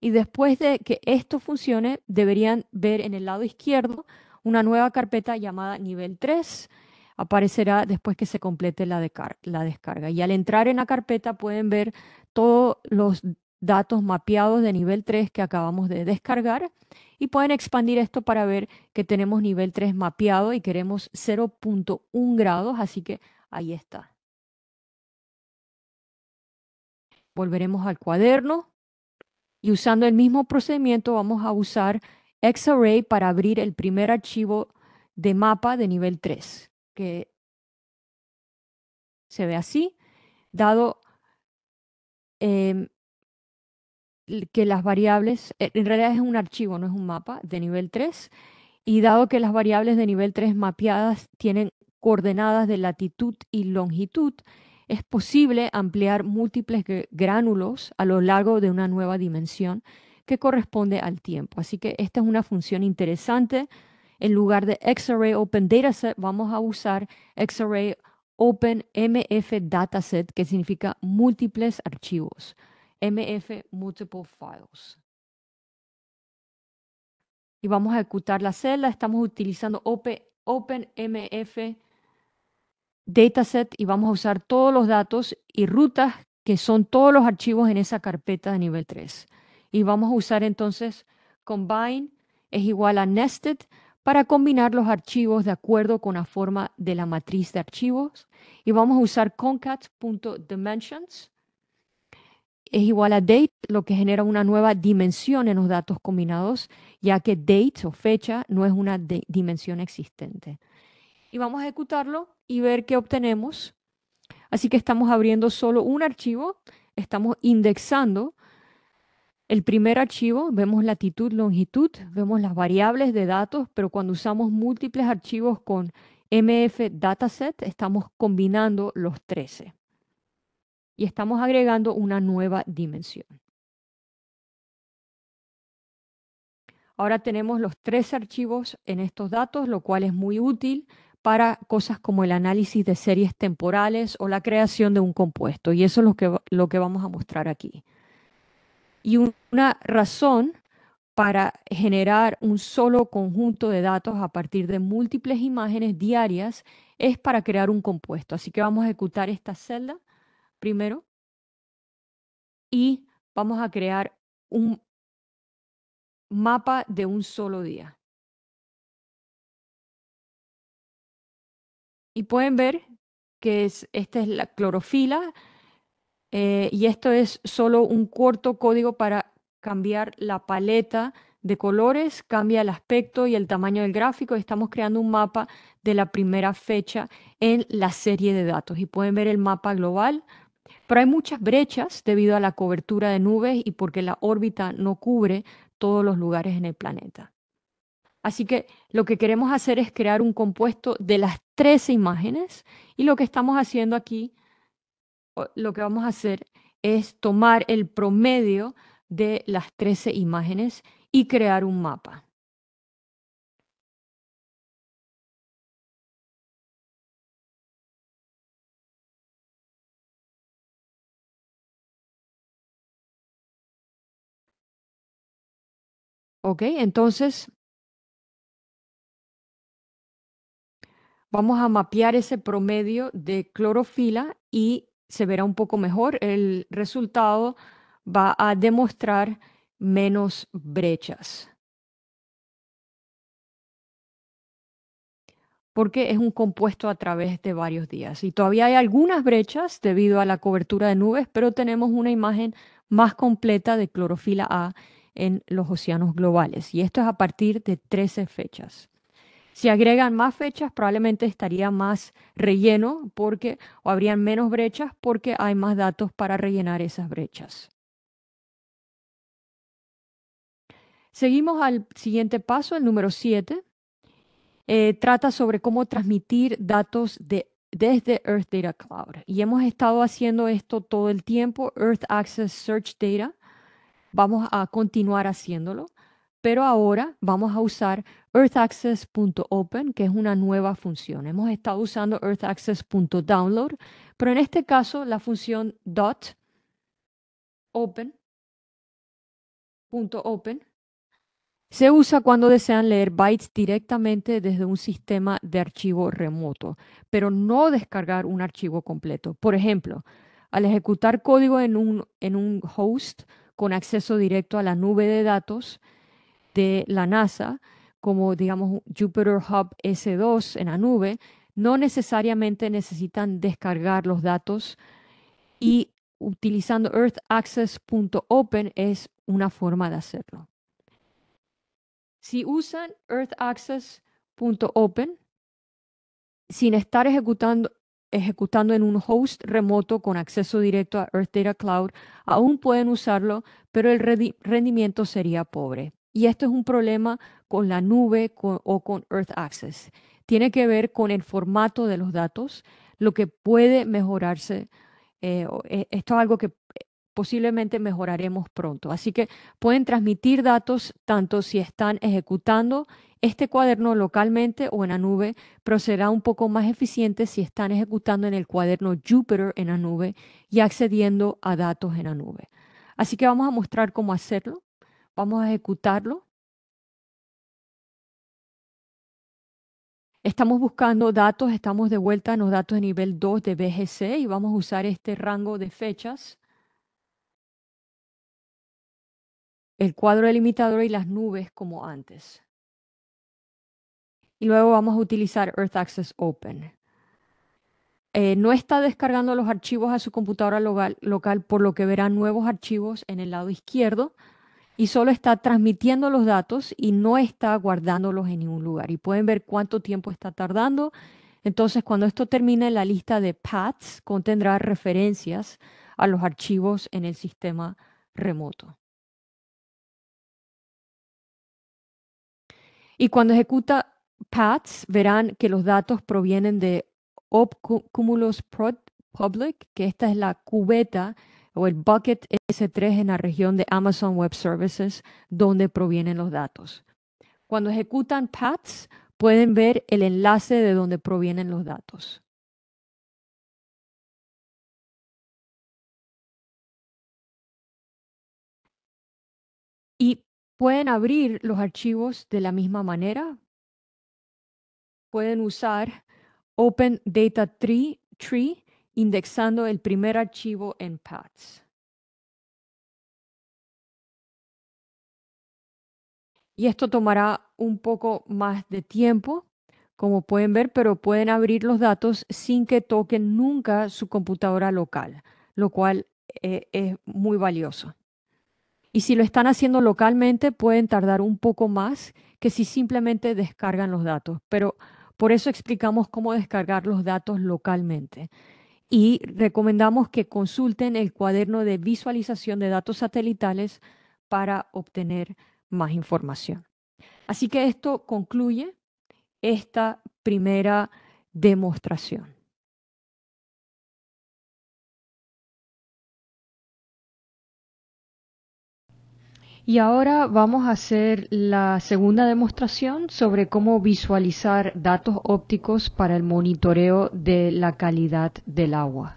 Y después de que esto funcione, deberían ver en el lado izquierdo una nueva carpeta llamada Nivel 3. Aparecerá después que se complete la, la descarga. Y al entrar en la carpeta pueden ver todos los datos mapeados de nivel 3 que acabamos de descargar y pueden expandir esto para ver que tenemos nivel 3 mapeado y queremos 0.1 grados, así que ahí está. Volveremos al cuaderno y usando el mismo procedimiento vamos a usar XArray para abrir el primer archivo de mapa de nivel 3, que se ve así, dado em, que las variables, eh, en realidad es un archivo, no es un mapa de nivel 3, y dado que las variables de nivel 3 mapeadas tienen coordenadas de latitud y longitud, es posible ampliar múltiples gránulos a lo largo de una nueva dimensión que corresponde al tiempo. Así que esta es una función interesante. En lugar de x Open Dataset, vamos a usar X-Array Open MF Dataset, que significa múltiples archivos. MF Multiple Files. Y vamos a ejecutar la celda. Estamos utilizando OpenMF Dataset y vamos a usar todos los datos y rutas que son todos los archivos en esa carpeta de nivel 3. Y vamos a usar entonces combine es igual a nested para combinar los archivos de acuerdo con la forma de la matriz de archivos. Y vamos a usar concat.dimensions es igual a date, lo que genera una nueva dimensión en los datos combinados, ya que date o fecha no es una dimensión existente. Y vamos a ejecutarlo y ver qué obtenemos. Así que estamos abriendo solo un archivo, estamos indexando el primer archivo, vemos latitud, longitud, vemos las variables de datos, pero cuando usamos múltiples archivos con MF dataset, estamos combinando los 13 y estamos agregando una nueva dimensión. Ahora tenemos los tres archivos en estos datos, lo cual es muy útil para cosas como el análisis de series temporales o la creación de un compuesto. Y eso es lo que, vamos a mostrar aquí. Y una razón para generar un solo conjunto de datos a partir de múltiples imágenes diarias es para crear un compuesto. Así que vamos a ejecutar esta celda primero y vamos a crear un mapa de un solo día. Y pueden ver que esta es la clorofila eh, y esto es solo un corto código para cambiar la paleta de colores, cambia el aspecto y el tamaño del gráfico. Estamos creando un mapa de la primera fecha en la serie de datos y pueden ver el mapa global pero hay muchas brechas debido a la cobertura de nubes y porque la órbita no cubre todos los lugares en el planeta. Así que lo que queremos hacer es crear un compuesto de las 13 imágenes y lo que estamos haciendo aquí, lo que vamos a hacer es tomar el promedio de las 13 imágenes y crear un mapa. ¿Ok? Entonces, vamos a mapear ese promedio de clorofila y se verá un poco mejor. El resultado va a demostrar menos brechas. porque es un compuesto a través de varios días. Y todavía hay algunas brechas debido a la cobertura de nubes, pero tenemos una imagen más completa de clorofila A en los océanos globales. Y esto es a partir de 13 fechas. Si agregan más fechas, probablemente estaría más relleno porque, o habrían menos brechas porque hay más datos para rellenar esas brechas. Seguimos al siguiente paso, el número 7. Eh, trata sobre cómo transmitir datos de, desde Earth Data Cloud. Y hemos estado haciendo esto todo el tiempo, Earth Access Search Data. Vamos a continuar haciéndolo, pero ahora vamos a usar earthaccess.open, que es una nueva función. Hemos estado usando earthaccess.download, pero en este caso la función dot open, open se usa cuando desean leer bytes directamente desde un sistema de archivo remoto, pero no descargar un archivo completo. Por ejemplo, al ejecutar código en un, en un host con acceso directo a la nube de datos de la NASA, como digamos Jupyter Hub S2 en la nube, no necesariamente necesitan descargar los datos y utilizando earthaccess.open es una forma de hacerlo. Si usan earthaccess.open, sin estar ejecutando ejecutando en un host remoto con acceso directo a Earth Data Cloud, aún pueden usarlo, pero el rendimiento sería pobre. Y esto es un problema con la nube o con Earth Access. Tiene que ver con el formato de los datos, lo que puede mejorarse. Eh, eh, esto es algo que posiblemente mejoraremos pronto. Así que pueden transmitir datos tanto si están ejecutando este cuaderno localmente o en la nube, pero será un poco más eficiente si están ejecutando en el cuaderno Jupyter en la nube y accediendo a datos en la nube. Así que vamos a mostrar cómo hacerlo. Vamos a ejecutarlo. Estamos buscando datos, estamos de vuelta en los datos de nivel 2 de BGC y vamos a usar este rango de fechas el cuadro delimitador y las nubes como antes. Y luego vamos a utilizar Earth Access Open. Eh, no está descargando los archivos a su computadora local, local, por lo que verá nuevos archivos en el lado izquierdo y solo está transmitiendo los datos y no está guardándolos en ningún lugar. Y pueden ver cuánto tiempo está tardando. Entonces, cuando esto termine, la lista de paths contendrá referencias a los archivos en el sistema remoto. Y cuando ejecuta paths verán que los datos provienen de Opcumulus Public, que esta es la cubeta o el bucket S3 en la región de Amazon Web Services, donde provienen los datos. Cuando ejecutan paths pueden ver el enlace de donde provienen los datos. Y Pueden abrir los archivos de la misma manera. Pueden usar Open Data Tree, indexando el primer archivo en paths. Y esto tomará un poco más de tiempo, como pueden ver, pero pueden abrir los datos sin que toquen nunca su computadora local, lo cual eh, es muy valioso. Y si lo están haciendo localmente, pueden tardar un poco más que si simplemente descargan los datos. Pero por eso explicamos cómo descargar los datos localmente. Y recomendamos que consulten el cuaderno de visualización de datos satelitales para obtener más información. Así que esto concluye esta primera demostración. Y ahora vamos a hacer la segunda demostración sobre cómo visualizar datos ópticos para el monitoreo de la calidad del agua.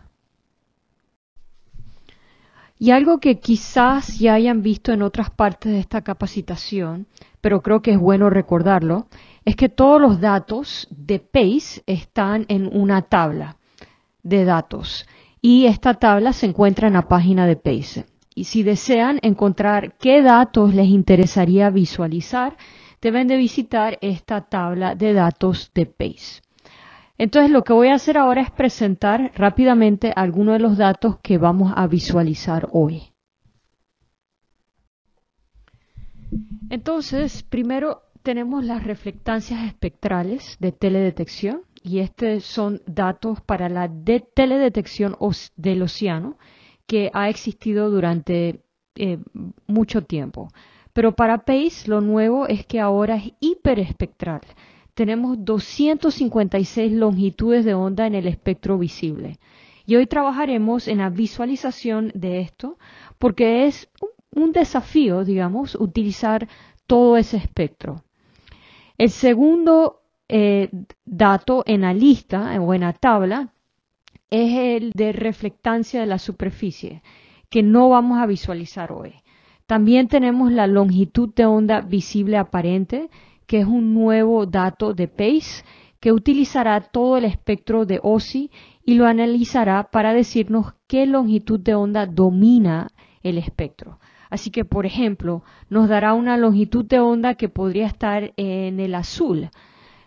Y algo que quizás ya hayan visto en otras partes de esta capacitación, pero creo que es bueno recordarlo, es que todos los datos de PACE están en una tabla de datos y esta tabla se encuentra en la página de PACE. Y si desean encontrar qué datos les interesaría visualizar, deben de visitar esta tabla de datos de PACE. Entonces lo que voy a hacer ahora es presentar rápidamente algunos de los datos que vamos a visualizar hoy. Entonces, primero tenemos las reflectancias espectrales de teledetección y estos son datos para la teledetección del océano que ha existido durante eh, mucho tiempo. Pero para Pace lo nuevo es que ahora es hiperespectral. Tenemos 256 longitudes de onda en el espectro visible. Y hoy trabajaremos en la visualización de esto porque es un desafío, digamos, utilizar todo ese espectro. El segundo eh, dato en la lista o en la tabla es el de reflectancia de la superficie, que no vamos a visualizar hoy. También tenemos la longitud de onda visible aparente, que es un nuevo dato de PACE que utilizará todo el espectro de OSI y lo analizará para decirnos qué longitud de onda domina el espectro. Así que, por ejemplo, nos dará una longitud de onda que podría estar en el azul,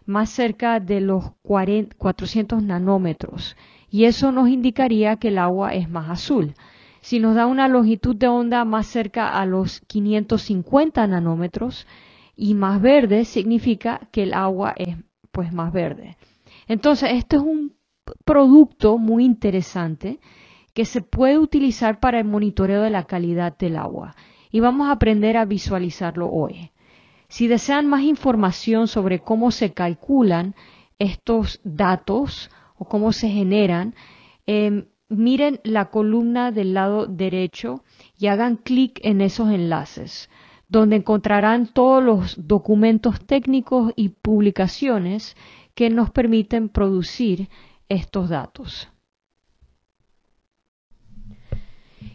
más cerca de los 400 nanómetros y eso nos indicaría que el agua es más azul. Si nos da una longitud de onda más cerca a los 550 nanómetros y más verde, significa que el agua es pues más verde. Entonces, esto es un producto muy interesante que se puede utilizar para el monitoreo de la calidad del agua y vamos a aprender a visualizarlo hoy. Si desean más información sobre cómo se calculan estos datos cómo se generan, em, miren la columna del lado derecho y hagan clic en esos enlaces, donde encontrarán todos los documentos técnicos y publicaciones que nos permiten producir estos datos.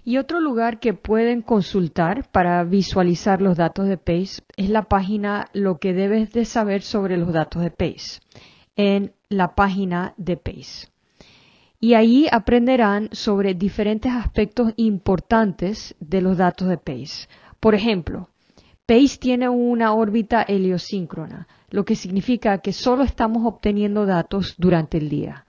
Y otro lugar que pueden consultar para visualizar los datos de PACE es la página Lo que debes de saber sobre los datos de PACE en la página de PACE. Y ahí aprenderán sobre diferentes aspectos importantes de los datos de PACE. Por ejemplo, PACE tiene una órbita heliosíncrona, lo que significa que solo estamos obteniendo datos durante el día.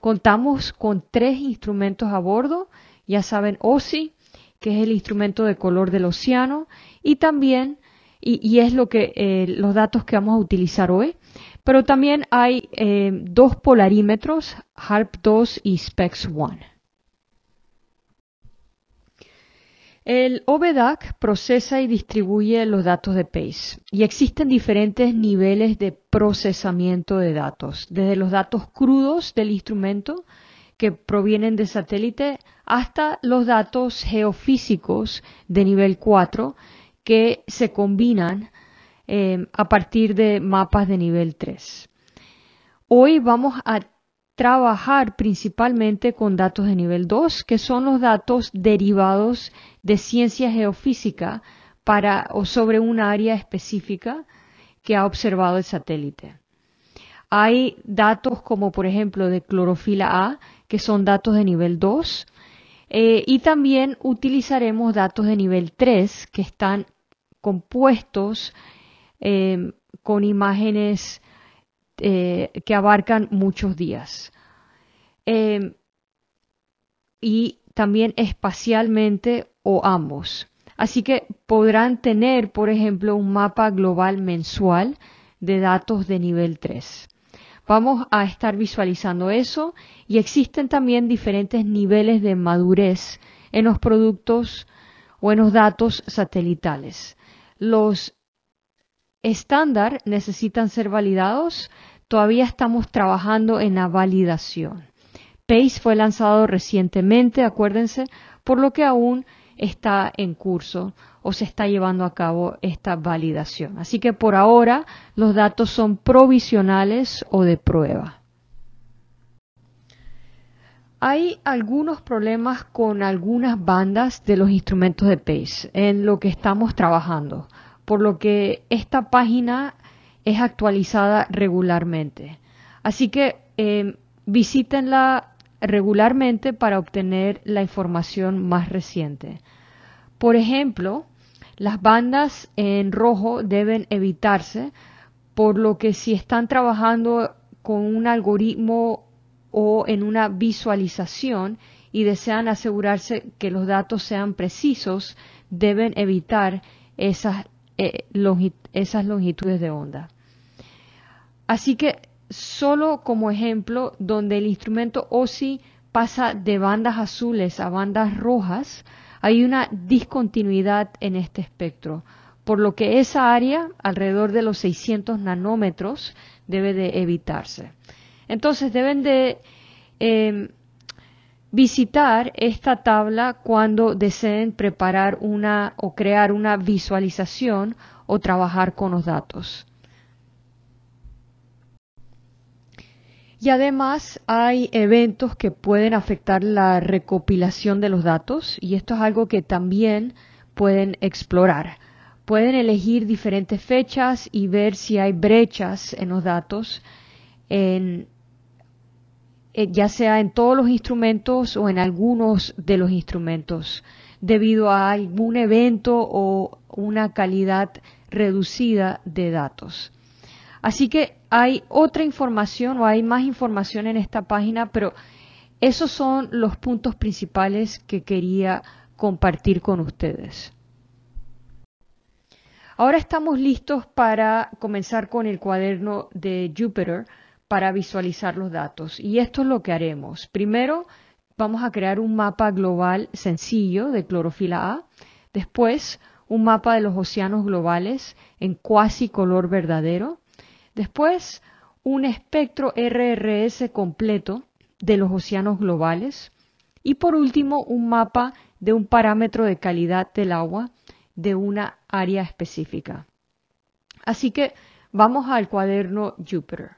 Contamos con tres instrumentos a bordo, ya saben, OSI, que es el instrumento de color del océano, y también, y, es lo que eh, los datos que vamos a utilizar hoy, pero también hay eh, dos polarímetros, HARP-2 y spex 1 El OVEDAC procesa y distribuye los datos de PACE y existen diferentes niveles de procesamiento de datos, desde los datos crudos del instrumento que provienen de satélite hasta los datos geofísicos de nivel 4 que se combinan Em, a partir de mapas de nivel 3. Hoy vamos a trabajar principalmente con datos de nivel 2, que son los datos derivados de ciencia geofísica para o sobre un área específica que ha observado el satélite. Hay datos como por ejemplo de clorofila A, que son datos de nivel 2, eh, y también utilizaremos datos de nivel 3 que están compuestos Em, con imágenes eh, que abarcan muchos días. Em, y también espacialmente o ambos. Así que podrán tener, por ejemplo, un mapa global mensual de datos de nivel 3. Vamos a estar visualizando eso y existen también diferentes niveles de madurez en los productos o en los datos satelitales. Los estándar necesitan ser validados. Todavía estamos trabajando en la validación. PACE fue lanzado recientemente, acuérdense, por lo que aún está en curso o se está llevando a cabo esta validación. Así que por ahora los datos son provisionales o de prueba. Hay algunos problemas con algunas bandas de los instrumentos de PACE en lo que estamos trabajando por lo que esta página es actualizada regularmente. Así que em, visítenla regularmente para obtener la información más reciente. Por ejemplo, las bandas en rojo deben evitarse, por lo que si están trabajando con un algoritmo o en una visualización y desean asegurarse que los datos sean precisos, deben evitar esas eh, esas longitudes de onda. Así que solo como ejemplo donde el instrumento OSI pasa de bandas azules a bandas rojas, hay una discontinuidad en este espectro, por lo que esa área, alrededor de los 600 nanómetros, debe de evitarse. Entonces deben de em, visitar esta tabla cuando deseen preparar una o crear una visualización o trabajar con los datos. Y además hay eventos que pueden afectar la recopilación de los datos y esto es algo que también pueden explorar. Pueden elegir diferentes fechas y ver si hay brechas en los datos en eh, ya sea en todos los instrumentos o en algunos de los instrumentos, debido a algún evento o una calidad reducida de datos. Así que hay otra información o hay más información en esta página, pero esos son los puntos principales que quería compartir con ustedes. Ahora estamos listos para comenzar con el cuaderno de Jupyter para visualizar los datos. Y esto es lo que haremos. Primero, vamos a crear un mapa global sencillo de clorofila A. Después, un mapa de los océanos globales en cuasi color verdadero. Después, un espectro RRS completo de los océanos globales. Y por último, un mapa de un parámetro de calidad del agua de una área específica. Así que vamos al cuaderno Jupyter.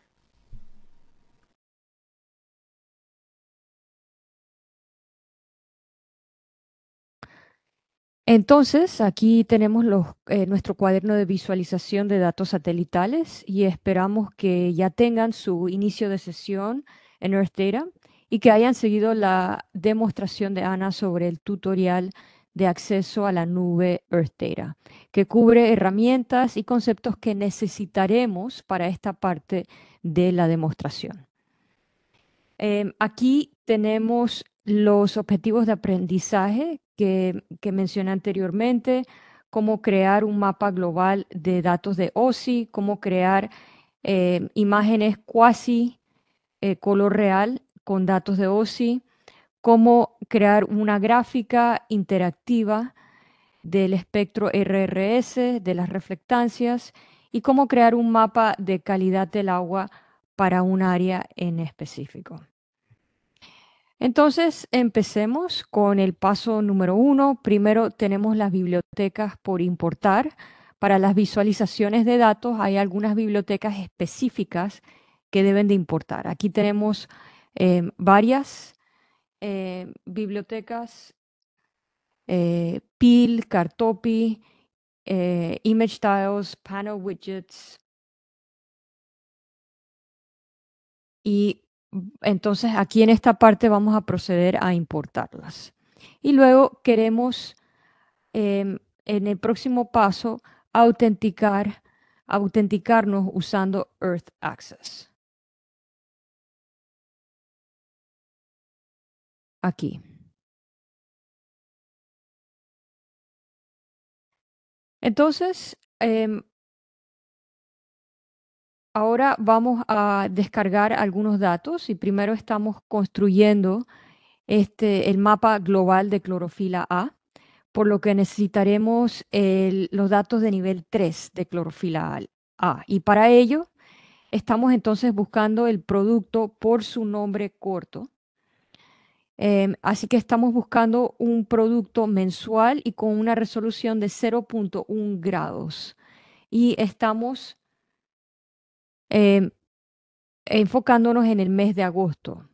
Entonces, aquí tenemos eh, nuestro cuaderno de visualización de datos satelitales y esperamos que ya tengan su inicio de sesión en Earth Data y que hayan seguido la demostración de Ana sobre el tutorial de acceso a la nube Earth Data, que cubre herramientas y conceptos que necesitaremos para esta parte de la demostración. Em, aquí tenemos los objetivos de aprendizaje que, mencioné anteriormente, cómo crear un mapa global de datos de OSI, cómo crear eh, imágenes cuasi eh, color real con datos de OSI, cómo crear una gráfica interactiva del espectro RRS, de las reflectancias, y cómo crear un mapa de calidad del agua para un área en específico. Entonces, empecemos con el paso número uno. Primero tenemos las bibliotecas por importar. Para las visualizaciones de datos hay algunas bibliotecas específicas que deben de importar. Aquí tenemos em, varias em, bibliotecas, eh, PIL, Cartopi, eh, Image Tiles, Panel Widgets y entonces aquí en esta parte vamos a proceder a importarlas. Y luego queremos em, en el próximo paso autenticar, autenticarnos usando Earth Access. Aquí. Entonces, em, Ahora vamos a descargar algunos datos y primero estamos construyendo este, el mapa global de clorofila A, por lo que necesitaremos los datos de nivel 3 de clorofila A. Y para ello estamos entonces buscando el producto por su nombre corto. Em, así que estamos buscando un producto mensual y con una resolución de 0.1 grados. Y estamos Em, enfocándonos en el mes de agosto,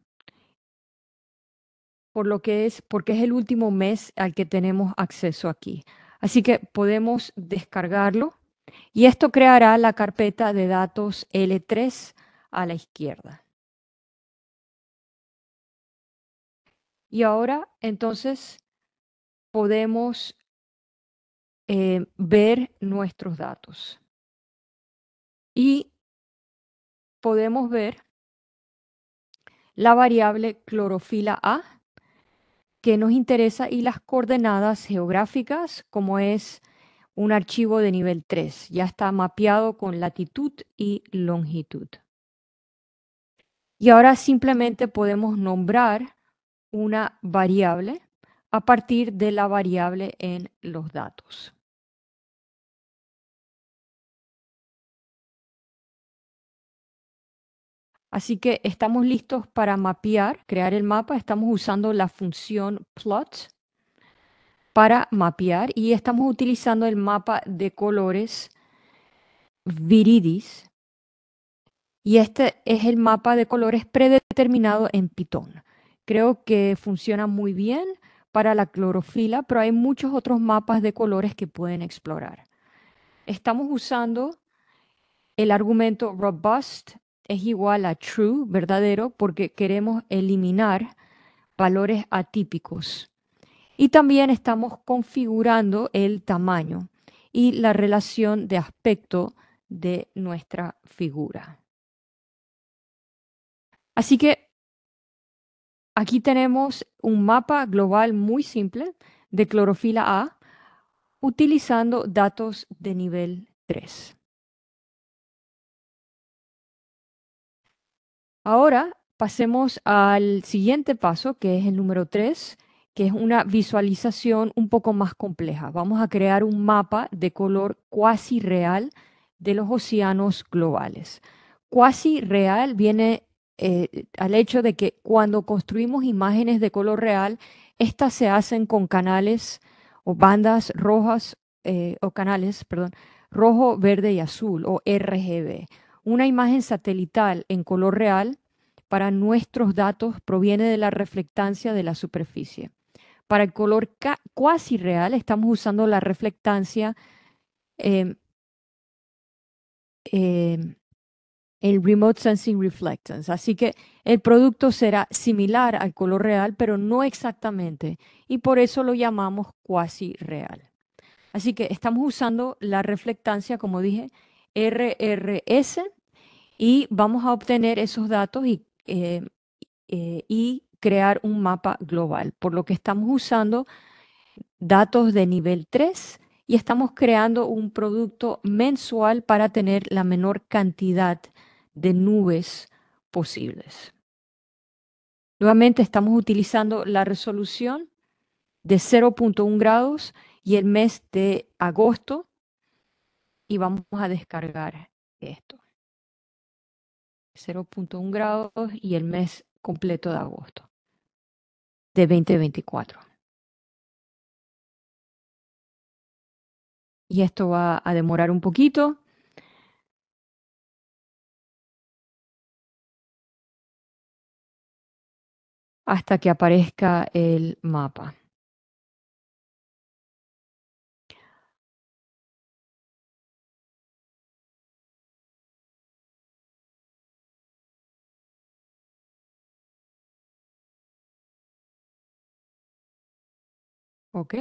por lo que es, porque es el último mes al que tenemos acceso aquí. Así que podemos descargarlo y esto creará la carpeta de datos L3 a la izquierda. Y ahora, entonces, podemos eh, ver nuestros datos. Y podemos ver la variable clorofila A que nos interesa y las coordenadas geográficas, como es un archivo de nivel 3. Ya está mapeado con latitud y longitud. Y ahora simplemente podemos nombrar una variable a partir de la variable en los datos. Así que estamos listos para mapear, crear el mapa. Estamos usando la función plot para mapear y estamos utilizando el mapa de colores Viridis. Y este es el mapa de colores predeterminado en Python. Creo que funciona muy bien para la clorofila, pero hay muchos otros mapas de colores que pueden explorar. Estamos usando el argumento robust es igual a true, verdadero, porque queremos eliminar valores atípicos. Y también estamos configurando el tamaño y la relación de aspecto de nuestra figura. Así que aquí tenemos un mapa global muy simple de clorofila A utilizando datos de nivel 3. Ahora pasemos al siguiente paso, que es el número 3, que es una visualización un poco más compleja. Vamos a crear un mapa de color cuasi real de los océanos globales. Cuasi real viene eh, al hecho de que cuando construimos imágenes de color real, estas se hacen con canales o bandas rojas eh, o canales, perdón, rojo, verde y azul o RGB. Una imagen satelital en color real para nuestros datos proviene de la reflectancia de la superficie. Para el color cuasi real estamos usando la reflectancia, em, em, el Remote Sensing Reflectance. Así que el producto será similar al color real, pero no exactamente, y por eso lo llamamos cuasi real. Así que estamos usando la reflectancia, como dije, RRS y vamos a obtener esos datos y, eh, eh, y crear un mapa global, por lo que estamos usando datos de nivel 3 y estamos creando un producto mensual para tener la menor cantidad de nubes posibles. Nuevamente estamos utilizando la resolución de 0.1 grados y el mes de agosto y vamos a descargar esto. 0.1 grados y el mes completo de agosto de 2024. Y esto va a demorar un poquito. hasta que aparezca el mapa. Ok,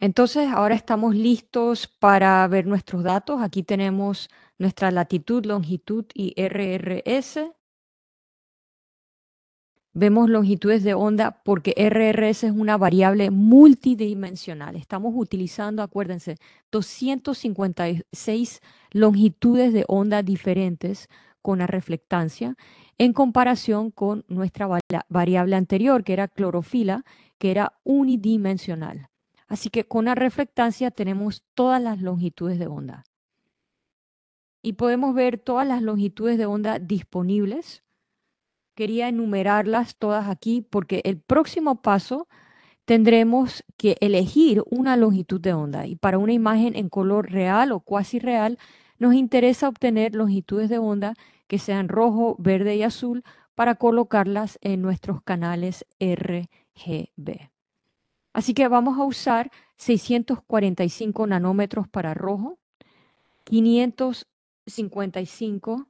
entonces ahora estamos listos para ver nuestros datos. Aquí tenemos nuestra latitud, longitud y RRS. Vemos longitudes de onda porque RRS es una variable multidimensional. Estamos utilizando, acuérdense, 256 longitudes de onda diferentes con la reflectancia, en comparación con nuestra variable anterior, que era clorofila, que era unidimensional. Así que con la reflectancia tenemos todas las longitudes de onda. Y podemos ver todas las longitudes de onda disponibles. Quería enumerarlas todas aquí porque el próximo paso tendremos que elegir una longitud de onda. Y para una imagen en color real o cuasi real, nos interesa obtener longitudes de onda que sean rojo, verde y azul para colocarlas en nuestros canales RGB. Así que vamos a usar 645 nanómetros para rojo, 555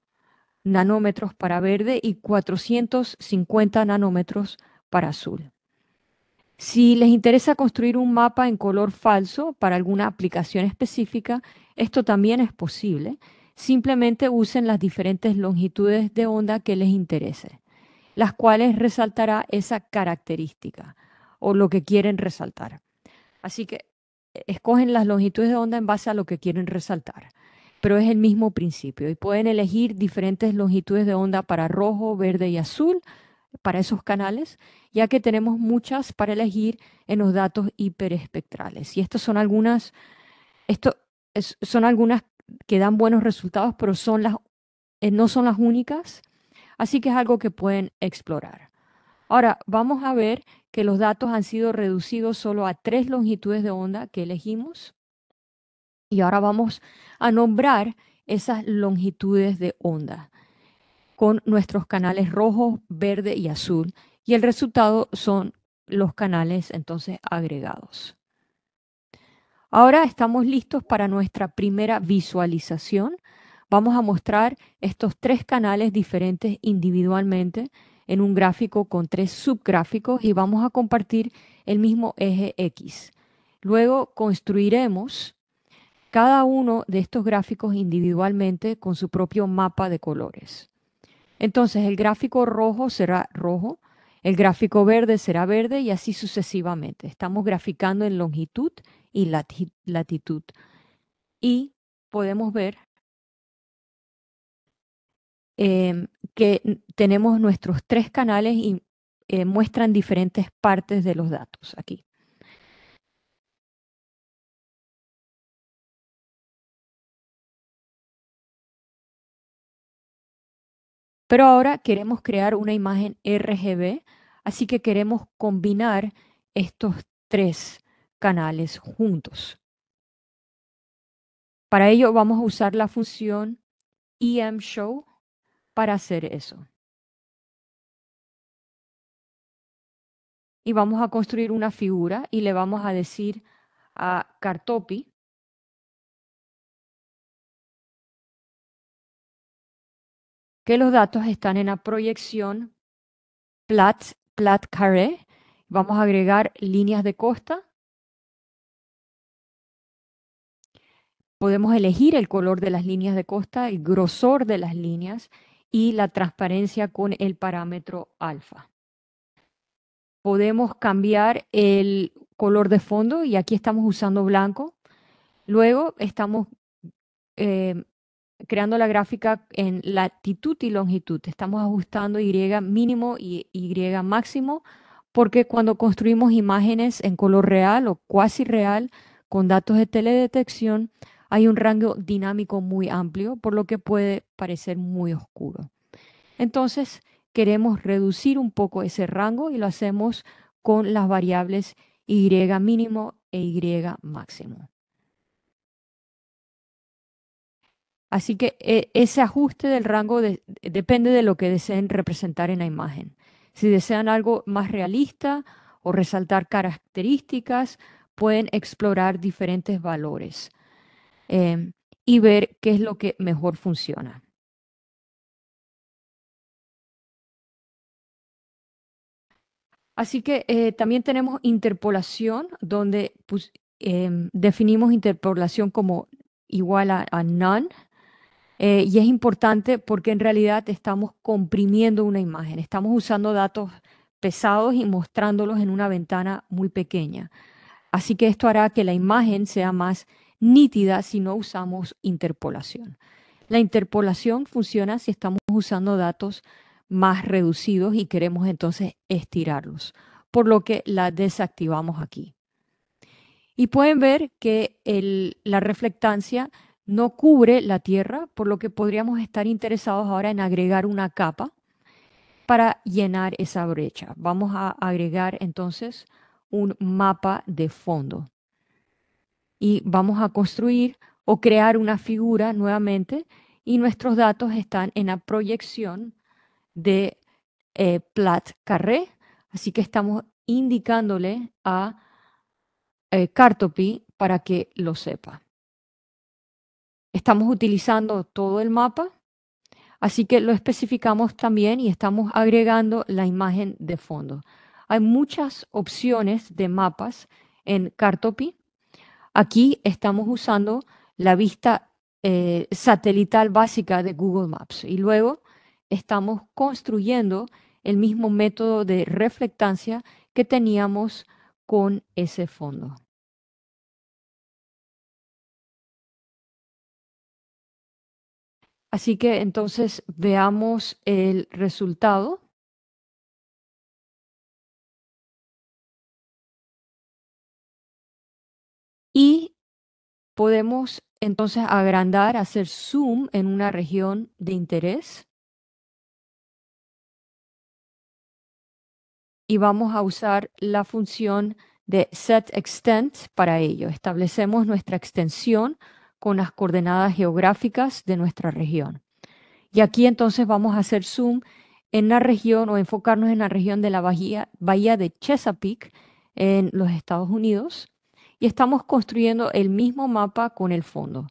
nanómetros para verde y 450 nanómetros para azul. Si les interesa construir un mapa en color falso para alguna aplicación específica, esto también es posible simplemente usen las diferentes longitudes de onda que les interese, las cuales resaltará esa característica o lo que quieren resaltar. Así que eh, escogen las longitudes de onda en base a lo que quieren resaltar, pero es el mismo principio y pueden elegir diferentes longitudes de onda para rojo, verde y azul para esos canales, ya que tenemos muchas para elegir en los datos hiperespectrales. Y estas son algunas, esto son algunas que dan buenos resultados, pero son las, eh, no son las únicas. Así que es algo que pueden explorar. Ahora, vamos a ver que los datos han sido reducidos solo a tres longitudes de onda que elegimos. Y ahora vamos a nombrar esas longitudes de onda con nuestros canales rojo, verde y azul. Y el resultado son los canales entonces agregados. Ahora estamos listos para nuestra primera visualización. Vamos a mostrar estos tres canales diferentes individualmente en un gráfico con tres subgráficos y vamos a compartir el mismo eje X. Luego construiremos cada uno de estos gráficos individualmente con su propio mapa de colores. Entonces el gráfico rojo será rojo, el gráfico verde será verde y así sucesivamente. Estamos graficando en longitud y latitud. Y podemos ver em, que tenemos nuestros tres canales y eh, muestran diferentes partes de los datos aquí. Pero ahora queremos crear una imagen RGB, así que queremos combinar estos tres canales juntos. Para ello vamos a usar la función emShow para hacer eso. Y vamos a construir una figura y le vamos a decir a Cartopi que los datos están en la proyección plat, plat carré. Vamos a agregar líneas de costa Podemos elegir el color de las líneas de costa, el grosor de las líneas y la transparencia con el parámetro alfa. Podemos cambiar el color de fondo y aquí estamos usando blanco. Luego estamos eh, creando la gráfica en latitud y longitud. Estamos ajustando Y mínimo y Y máximo porque cuando construimos imágenes en color real o cuasi real con datos de teledetección, hay un rango dinámico muy amplio, por lo que puede parecer muy oscuro. Entonces, queremos reducir un poco ese rango y lo hacemos con las variables y mínimo e y máximo. Así que e, ese ajuste del rango depende de lo que deseen representar en la imagen. Si desean algo más realista o resaltar características, pueden explorar diferentes valores. Em, y ver qué es lo que mejor funciona. Así que eh, también tenemos interpolación, donde pues, em, definimos interpolación como igual a, none. Eh, y es importante porque en realidad estamos comprimiendo una imagen, estamos usando datos pesados y mostrándolos en una ventana muy pequeña. Así que esto hará que la imagen sea más nítida si no usamos interpolación. La interpolación funciona si estamos usando datos más reducidos y queremos entonces estirarlos, por lo que la desactivamos aquí. Y pueden ver que la reflectancia no cubre la Tierra, por lo que podríamos estar interesados ahora en agregar una capa para llenar esa brecha. Vamos a agregar entonces un mapa de fondo y vamos a construir o crear una figura nuevamente y nuestros datos están en la proyección de eh, Plat Carré, así que estamos indicándole a CARTOPI eh, Cartopy para que lo sepa. Estamos utilizando todo el mapa, así que lo especificamos también y estamos agregando la imagen de fondo. Hay muchas opciones de mapas en Cartopy Aquí estamos usando la vista eh, satelital básica de Google Maps y luego estamos construyendo el mismo método de reflectancia que teníamos con ese fondo. Así que entonces veamos el resultado. podemos entonces agrandar, hacer zoom en una región de interés. Y vamos a usar la función de Set extent para ello. Establecemos nuestra extensión con las coordenadas geográficas de nuestra región. Y aquí entonces vamos a hacer zoom en la región o enfocarnos en la región de la bahía, bahía de Chesapeake en los Estados Unidos y estamos construyendo el mismo mapa con el fondo.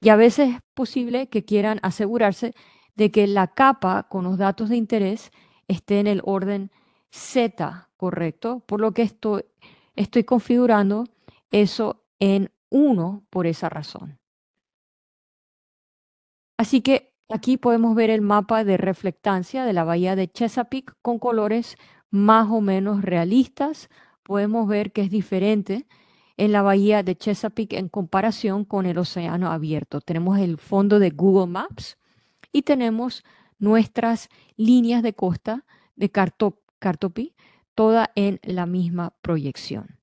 Y a veces es posible que quieran asegurarse de que la capa con los datos de interés esté en el orden Z correcto, por lo que estoy, configurando eso en 1 por esa razón. Así que aquí podemos ver el mapa de reflectancia de la bahía de Chesapeake con colores más o menos realistas. Podemos ver que es diferente en la bahía de Chesapeake en comparación con el océano abierto. Tenemos el fondo de Google Maps y tenemos nuestras líneas de costa de Cartop Cartopi, toda en la misma proyección.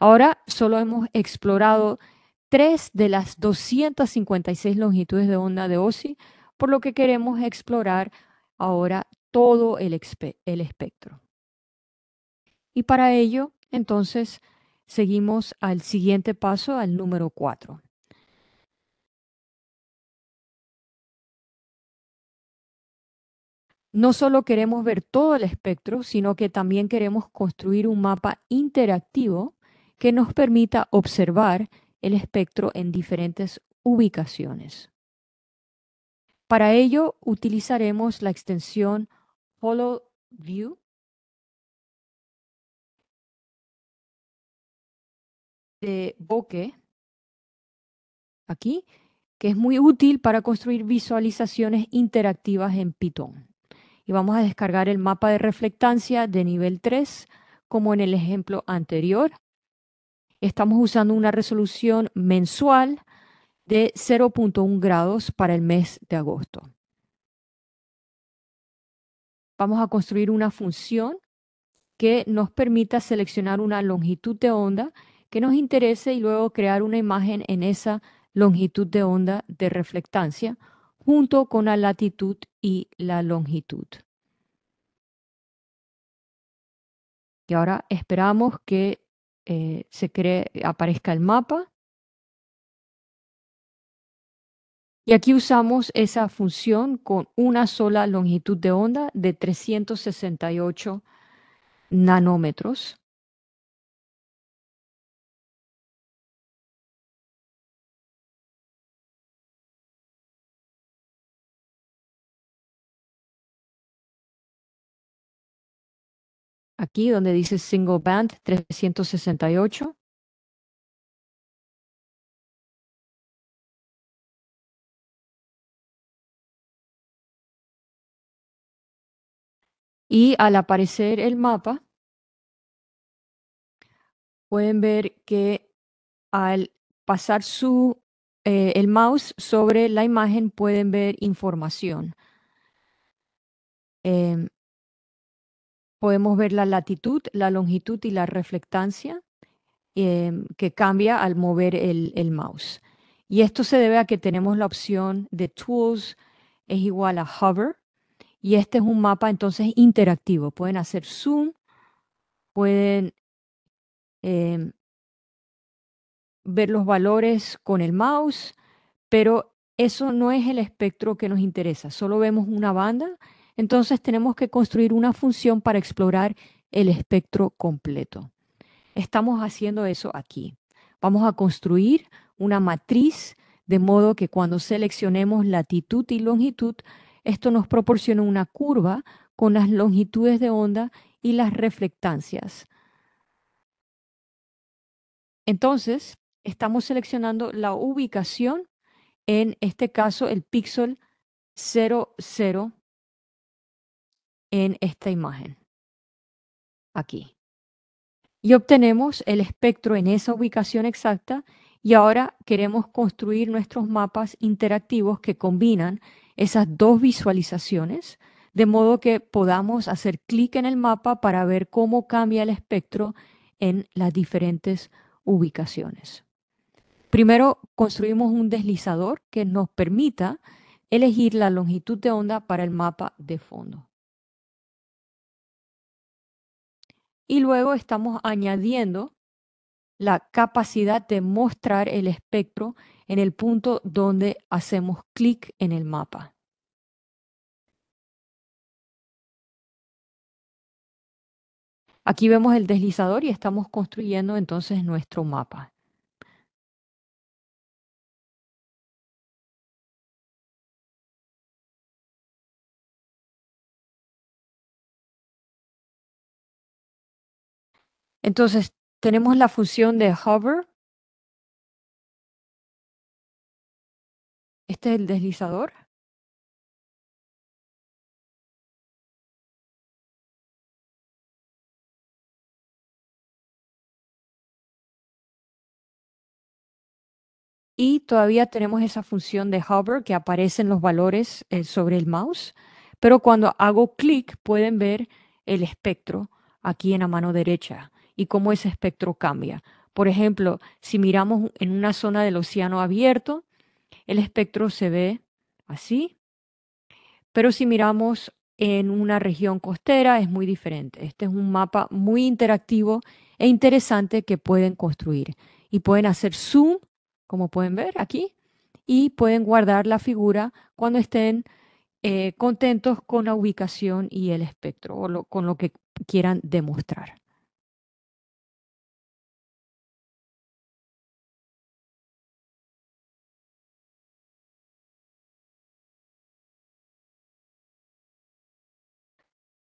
Ahora solo hemos explorado tres de las 256 longitudes de onda de OSI, por lo que queremos explorar ahora todo el, el espectro. Y para ello, entonces, Seguimos al siguiente paso, al número 4. No solo queremos ver todo el espectro, sino que también queremos construir un mapa interactivo que nos permita observar el espectro en diferentes ubicaciones. Para ello utilizaremos la extensión HoloView de este bokeh aquí, que es muy útil para construir visualizaciones interactivas en Python. Y vamos a descargar el mapa de reflectancia de nivel 3, como en el ejemplo anterior. Estamos usando una resolución mensual de 0.1 grados para el mes de agosto. Vamos a construir una función que nos permita seleccionar una longitud de onda que nos interese y luego crear una imagen en esa longitud de onda de reflectancia junto con la latitud y la longitud. Y ahora esperamos que eh, se cree, aparezca el mapa. Y aquí usamos esa función con una sola longitud de onda de 368 nanómetros. aquí donde dice Single Band 368. Y al aparecer el mapa, pueden ver que al pasar su, eh, el mouse sobre la imagen pueden ver información. Em, Podemos ver la latitud, la longitud y la reflectancia em, que cambia al mover el, mouse. Y esto se debe a que tenemos la opción de Tools es igual a Hover. Y este es un mapa entonces interactivo. Pueden hacer zoom, pueden em, ver los valores con el mouse, pero eso no es el espectro que nos interesa. Solo vemos una banda entonces tenemos que construir una función para explorar el espectro completo. Estamos haciendo eso aquí. Vamos a construir una matriz de modo que cuando seleccionemos latitud y longitud, esto nos proporciona una curva con las longitudes de onda y las reflectancias. Entonces, estamos seleccionando la ubicación, en este caso el píxel 00 en esta imagen. Aquí. Y obtenemos el espectro en esa ubicación exacta y ahora queremos construir nuestros mapas interactivos que combinan esas dos visualizaciones, de modo que podamos hacer clic en el mapa para ver cómo cambia el espectro en las diferentes ubicaciones. Primero construimos un deslizador que nos permita elegir la longitud de onda para el mapa de fondo. y luego estamos añadiendo la capacidad de mostrar el espectro en el punto donde hacemos clic en el mapa. Aquí vemos el deslizador y estamos construyendo entonces nuestro mapa. Entonces, tenemos la función de hover. Este es el deslizador. Y todavía tenemos esa función de hover que aparecen los valores eh, sobre el mouse. Pero cuando hago clic pueden ver el espectro aquí en la mano derecha y cómo ese espectro cambia. Por ejemplo, si miramos en una zona del océano abierto, el espectro se ve así, pero si miramos en una región costera es muy diferente. Este es un mapa muy interactivo e interesante que pueden construir y pueden hacer zoom, como pueden ver aquí, y pueden guardar la figura cuando estén eh, contentos con la ubicación y el espectro o con lo que quieran demostrar.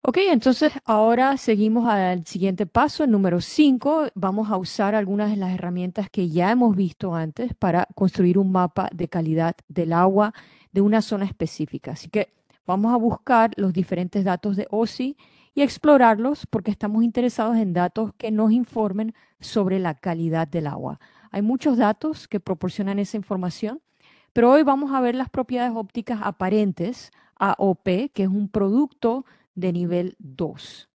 Ok, entonces ahora seguimos al siguiente paso, el número 5. Vamos a usar algunas de las herramientas que ya hemos visto antes para construir un mapa de calidad del agua de una zona específica. Así que vamos a buscar los diferentes datos de OSI y explorarlos porque estamos interesados en datos que nos informen sobre la calidad del agua. Hay muchos datos que proporcionan esa información, pero hoy vamos a ver las propiedades ópticas aparentes, AOP, que es un producto de nivel 2.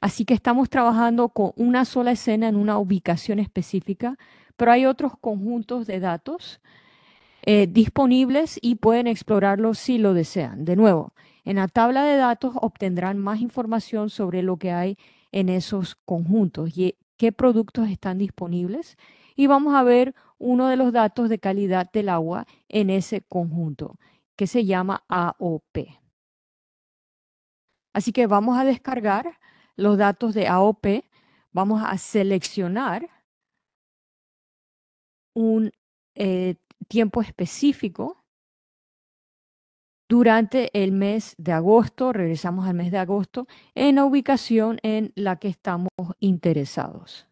Así que estamos trabajando con una sola escena en una ubicación específica, pero hay otros conjuntos de datos eh, disponibles y pueden explorarlos si lo desean. De nuevo, en la tabla de datos obtendrán más información sobre lo que hay en esos conjuntos y qué productos están disponibles. Y vamos a ver uno de los datos de calidad del agua en ese conjunto, que se llama AOP. Así que vamos a descargar los datos de AOP, vamos a seleccionar un eh, tiempo específico durante el mes de agosto, regresamos al mes de agosto, en la ubicación en la que estamos interesados.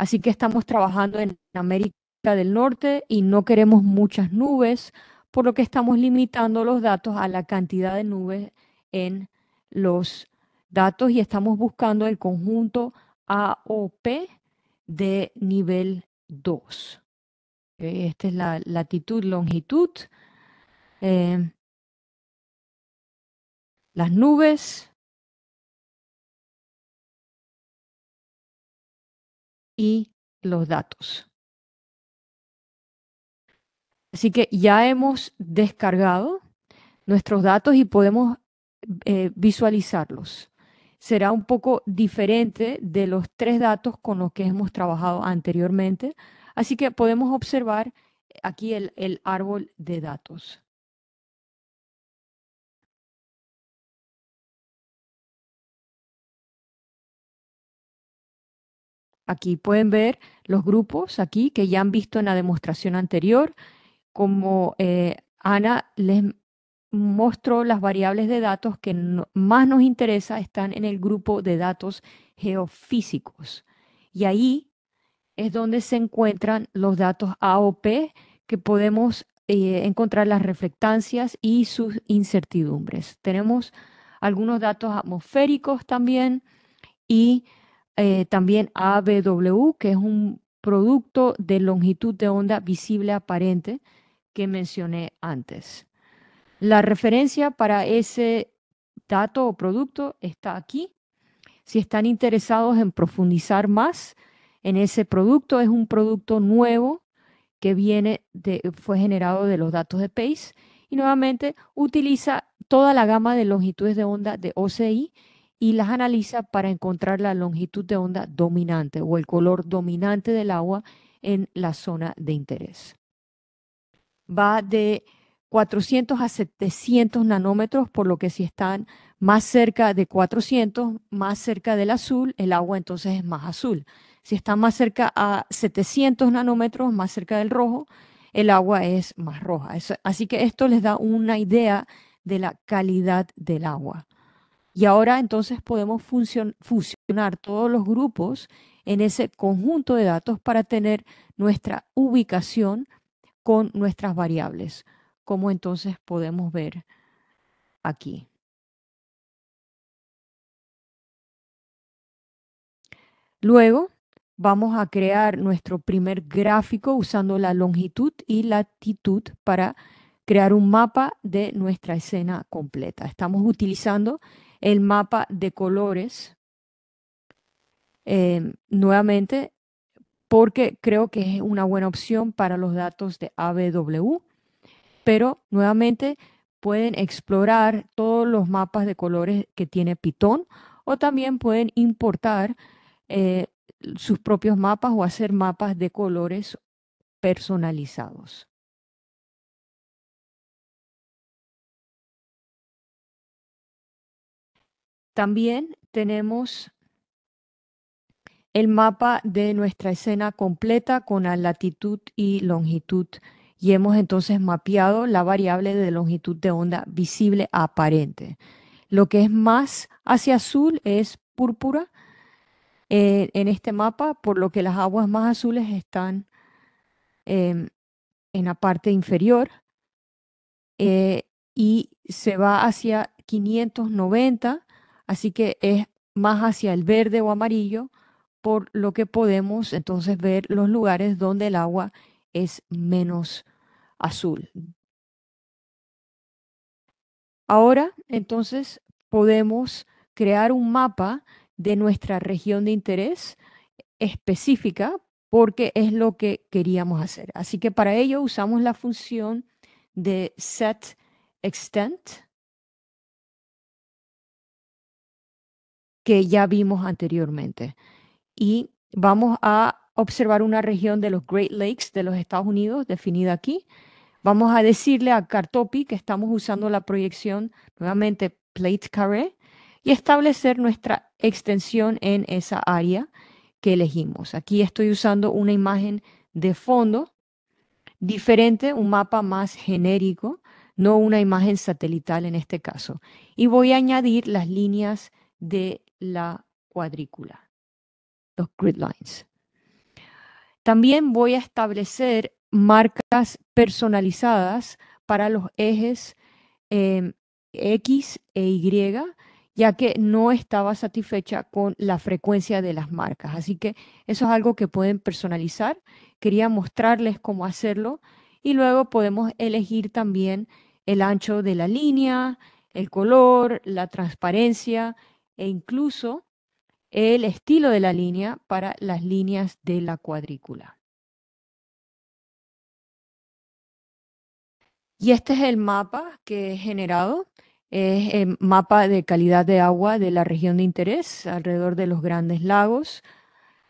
Así que estamos trabajando en América del norte y no queremos muchas nubes, por lo que estamos limitando los datos a la cantidad de nubes en los datos y estamos buscando el conjunto AOP de nivel 2. Esta es la latitud, longitud. Eh, las nubes. Y los datos. Así que ya hemos descargado nuestros datos y podemos eh, visualizarlos. Será un poco diferente de los tres datos con los que hemos trabajado anteriormente. Así que podemos observar aquí el, el árbol de datos. Aquí pueden ver los grupos aquí que ya han visto en la demostración anterior como eh, Ana les mostró, las variables de datos que más nos interesa están en el grupo de datos geofísicos. Y ahí es donde se encuentran los datos AOP que podemos eh, encontrar las reflectancias y sus incertidumbres. Tenemos algunos datos atmosféricos también y eh, también ABW, que es un producto de longitud de onda visible aparente que mencioné antes. La referencia para ese dato o producto está aquí. Si están interesados en profundizar más en ese producto, es un producto nuevo que viene fue generado de los datos de PACE y nuevamente utiliza toda la gama de longitudes de onda de OCI y las analiza para encontrar la longitud de onda dominante o el color dominante del agua en la zona de interés va de 400 a 700 nanómetros, por lo que si están más cerca de 400, más cerca del azul, el agua entonces es más azul. Si están más cerca a 700 nanómetros, más cerca del rojo, el agua es más roja. así que esto les da una idea de la calidad del agua. Y ahora entonces podemos fusionar todos los grupos en ese conjunto de datos para tener nuestra ubicación con nuestras variables, como entonces podemos ver aquí. Luego vamos a crear nuestro primer gráfico usando la longitud y latitud para crear un mapa de nuestra escena completa. Estamos utilizando el mapa de colores. Eh, nuevamente porque creo que es una buena opción para los datos de ABW, pero nuevamente pueden explorar todos los mapas de colores que tiene Python o también pueden importar eh, sus propios mapas o hacer mapas de colores personalizados. También tenemos el mapa de nuestra escena completa con la latitud y longitud y hemos entonces mapeado la variable de longitud de onda visible aparente. Lo que es más hacia azul es púrpura eh, en este mapa, por lo que las aguas más azules están em, en la parte inferior eh, y se va hacia 590, así que es más hacia el verde o amarillo por lo que podemos entonces ver los lugares donde el agua es menos azul. Ahora, entonces, podemos crear un mapa de nuestra región de interés específica porque es lo que queríamos hacer. Así que para ello usamos la función de set extent que ya vimos anteriormente y vamos a observar una región de los Great Lakes de los Estados Unidos, definida aquí. Vamos a decirle a Cartopi que estamos usando la proyección, nuevamente plate carré, y establecer nuestra extensión en esa área que elegimos. Aquí estoy usando una imagen de fondo diferente, un mapa más genérico, no una imagen satelital en este caso. Y voy a añadir las líneas de la cuadrícula los grid lines. También voy a establecer marcas personalizadas para los ejes em, X e Y, ya que no estaba satisfecha con la frecuencia de las marcas. Así que eso es algo que pueden personalizar. Quería mostrarles cómo hacerlo y luego podemos elegir también el ancho de la línea, el color, la transparencia e incluso el estilo de la línea para las líneas de la cuadrícula. Y este es el mapa que he generado, es el mapa de calidad de agua de la región de interés alrededor de los grandes lagos.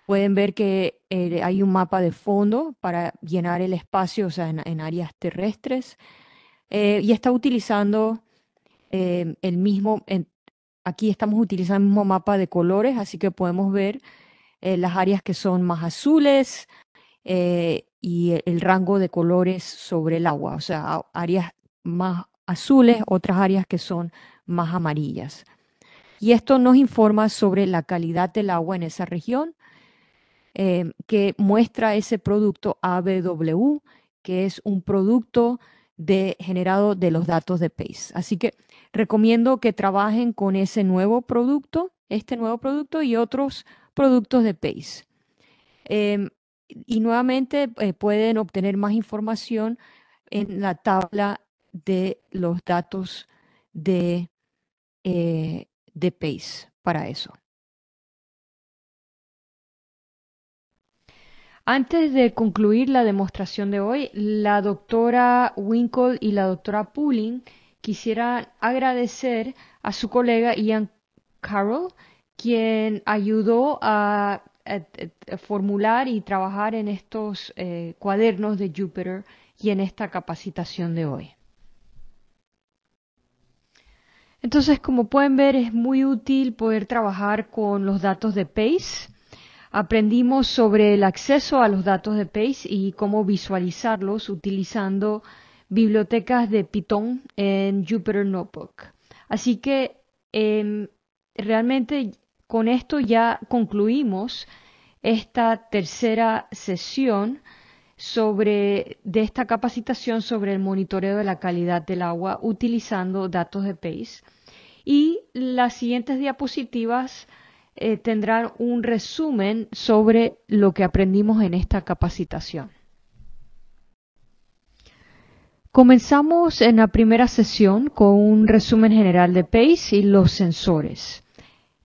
Pueden ver que eh, hay un mapa de fondo para llenar el espacio, o sea, en, áreas terrestres. Eh, y está utilizando eh, el mismo, Aquí estamos utilizando el mismo mapa de colores, así que podemos ver eh, las áreas que son más azules eh, y el rango de colores sobre el agua, o sea, áreas más azules, otras áreas que son más amarillas. Y esto nos informa sobre la calidad del agua en esa región, eh, que muestra ese producto ABW, que es un producto generado de los datos de PACE. Así que Recomiendo que trabajen con ese nuevo producto, este nuevo producto y otros productos de PACE. Em, y nuevamente eh, pueden obtener más información en la tabla de los datos de, eh, de PACE para eso. Antes de concluir la demostración de hoy, la doctora Winkle y la doctora Pulling quisiera agradecer a su colega Ian Carroll, quien ayudó a, formular y trabajar en estos eh, cuadernos de Jupyter y en esta capacitación de hoy. Entonces, como pueden ver, es muy útil poder trabajar con los datos de PACE. Aprendimos sobre el acceso a los datos de PACE y cómo visualizarlos utilizando bibliotecas de Python en Jupyter Notebook. Así que em, realmente con esto ya concluimos esta tercera sesión sobre, de esta capacitación sobre el monitoreo de la calidad del agua utilizando datos de PACE. Y las siguientes diapositivas eh, tendrán un resumen sobre lo que aprendimos en esta capacitación. Comenzamos en la primera sesión con un resumen general de PACE y los sensores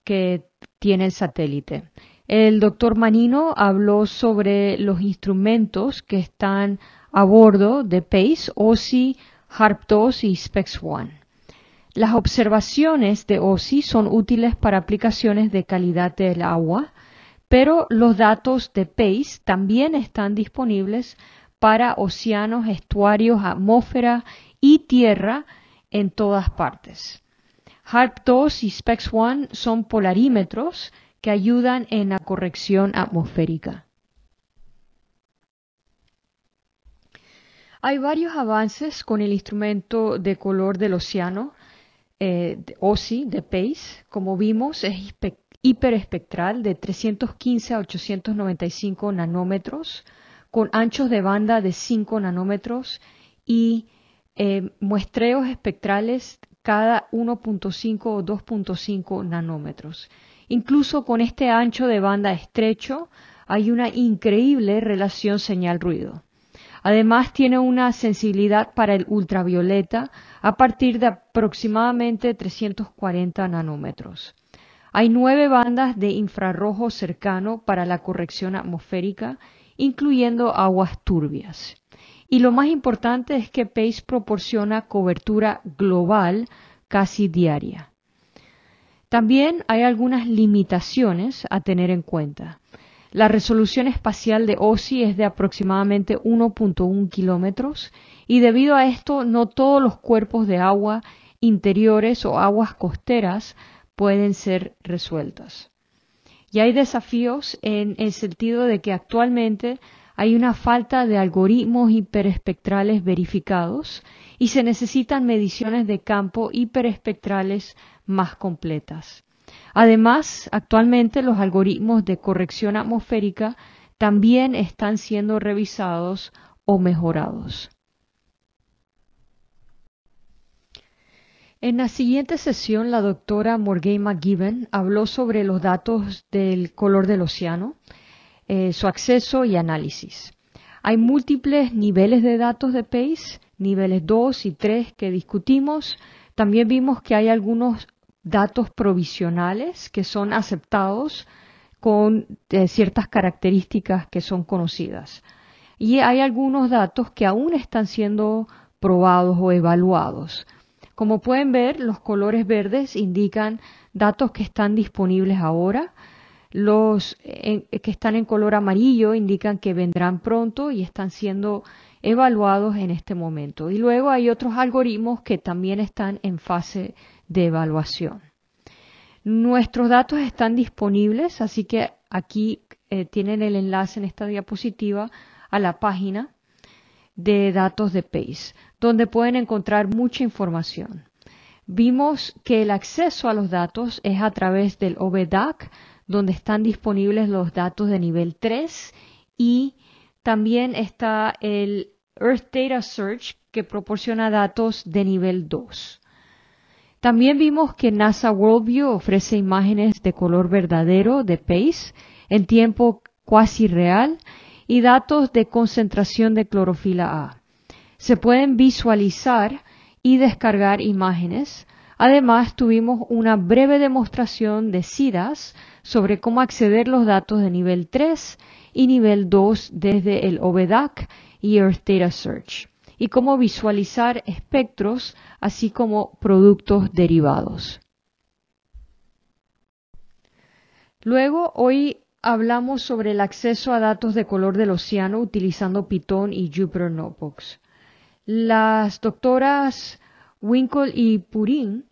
que tiene el satélite. El doctor Manino habló sobre los instrumentos que están a bordo de PACE, OSI, HARP-2 y SPEX-1. Las observaciones de OSI son útiles para aplicaciones de calidad del agua, pero los datos de PACE también están disponibles para océanos, estuarios, atmósfera y tierra en todas partes. HARP 2 y SPEX 1 son polarímetros que ayudan en la corrección atmosférica. Hay varios avances con el instrumento de color del océano, eh, OSI, de PACE. Como vimos, es hiperespectral de 315 a 895 nanómetros con anchos de banda de 5 nanómetros y eh, muestreos espectrales cada 1.5 o 2.5 nanómetros. Incluso con este ancho de banda estrecho hay una increíble relación señal-ruido. Además tiene una sensibilidad para el ultravioleta a partir de aproximadamente 340 nanómetros. Hay nueve bandas de infrarrojo cercano para la corrección atmosférica incluyendo aguas turbias. Y lo más importante es que PACE proporciona cobertura global casi diaria. También hay algunas limitaciones a tener en cuenta. La resolución espacial de OSI es de aproximadamente 1.1 kilómetros y debido a esto no todos los cuerpos de agua interiores o aguas costeras pueden ser resueltas. Y hay desafíos en el sentido de que actualmente hay una falta de algoritmos hiperespectrales verificados y se necesitan mediciones de campo hiperespectrales más completas. Además, actualmente los algoritmos de corrección atmosférica también están siendo revisados o mejorados. En la siguiente sesión, la doctora Morgay McGibbon habló sobre los datos del color del océano, eh, su acceso y análisis. Hay múltiples niveles de datos de PACE, niveles 2 y 3 que discutimos. También vimos que hay algunos datos provisionales que son aceptados con eh, ciertas características que son conocidas. Y hay algunos datos que aún están siendo probados o evaluados. Como pueden ver, los colores verdes indican datos que están disponibles ahora. Los eh, que están en color amarillo indican que vendrán pronto y están siendo evaluados en este momento. Y luego hay otros algoritmos que también están en fase de evaluación. Nuestros datos están disponibles, así que aquí eh, tienen el enlace en esta diapositiva a la página de datos de PACE, donde pueden encontrar mucha información. Vimos que el acceso a los datos es a través del OBDAC, donde están disponibles los datos de nivel 3 y también está el Earth Data Search que proporciona datos de nivel 2. También vimos que NASA Worldview ofrece imágenes de color verdadero de PACE en tiempo cuasi real y datos de concentración de clorofila A. Se pueden visualizar y descargar imágenes. Además, tuvimos una breve demostración de SIDAS sobre cómo acceder los datos de nivel 3 y nivel 2 desde el OVEDAC y Earth Data Search y cómo visualizar espectros así como productos derivados. Luego, hoy hablamos sobre el acceso a datos de color del océano utilizando Python y Jupyter Notebooks. Las doctoras Winkle y Purin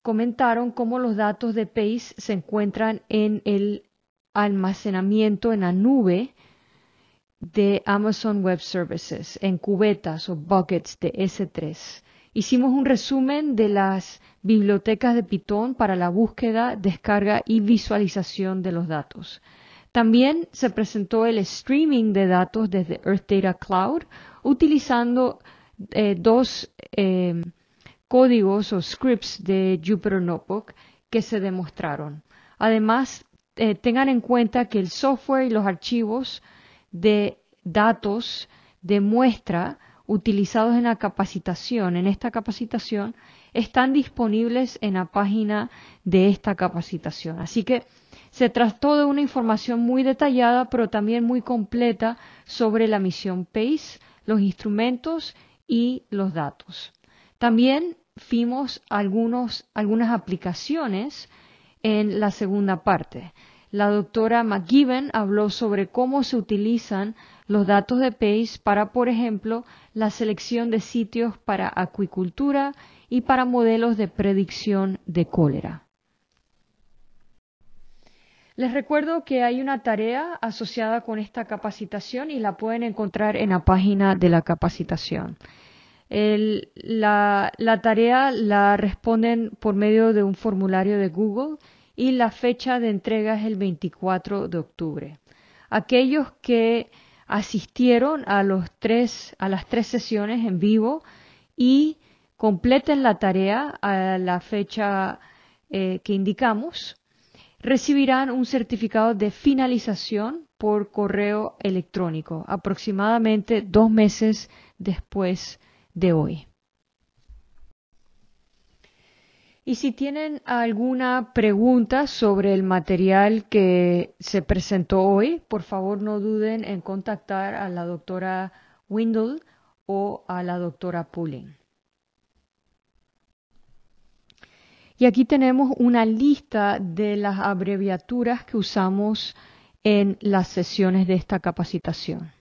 comentaron cómo los datos de PACE se encuentran en el almacenamiento en la nube de Amazon Web Services en cubetas o buckets de S3. Hicimos un resumen de las bibliotecas de Python para la búsqueda, descarga y visualización de los datos. También se presentó el streaming de datos desde Earth Data Cloud utilizando eh, dos em, códigos o scripts de Jupyter Notebook que se demostraron. Además, eh, tengan en cuenta que el software y los archivos de datos de muestra utilizados en la capacitación, en esta capacitación, están disponibles en la página de esta capacitación. Así que se trató de una información muy detallada, pero también muy completa sobre la misión PACE, los instrumentos y los datos. También vimos algunas aplicaciones en la segunda parte. La doctora McGiven habló sobre cómo se utilizan los datos de PACE para, por ejemplo, la selección de sitios para acuicultura y para modelos de predicción de cólera. Les recuerdo que hay una tarea asociada con esta capacitación y la pueden encontrar en la página de la capacitación. la, tarea la responden por medio de un formulario de Google y la fecha de entrega es el 24 de octubre. Aquellos que asistieron a, los a las tres sesiones en vivo y completen la tarea a la fecha eh, que indicamos, recibirán un certificado de finalización por correo electrónico aproximadamente dos meses después de hoy. Y si tienen alguna pregunta sobre el material que se presentó hoy, por favor no duden en contactar a la doctora Windle o a la doctora Pulling. Y aquí tenemos una lista de las abreviaturas que usamos en las sesiones de esta capacitación.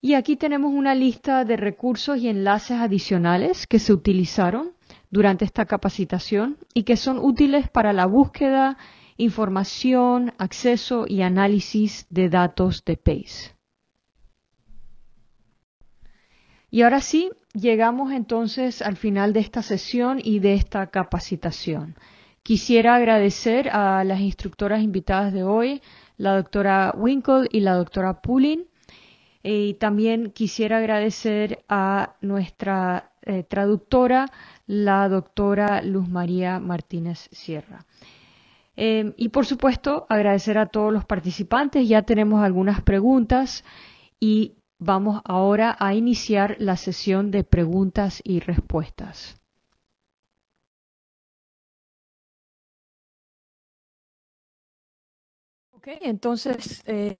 Y aquí tenemos una lista de recursos y enlaces adicionales que se utilizaron durante esta capacitación y que son útiles para la búsqueda, información, acceso y análisis de datos de PACE. Y ahora sí, llegamos entonces al final de esta sesión y de esta capacitación. Quisiera agradecer a las instructoras invitadas de hoy, la doctora Winkle y la doctora Pullin. Eh, y también quisiera agradecer a nuestra eh, traductora, la doctora Luz María Martínez Sierra. Eh, y por supuesto, agradecer a todos los participantes. Ya tenemos algunas preguntas y Vamos ahora a iniciar la sesión de preguntas y respuestas. Ok, entonces eh,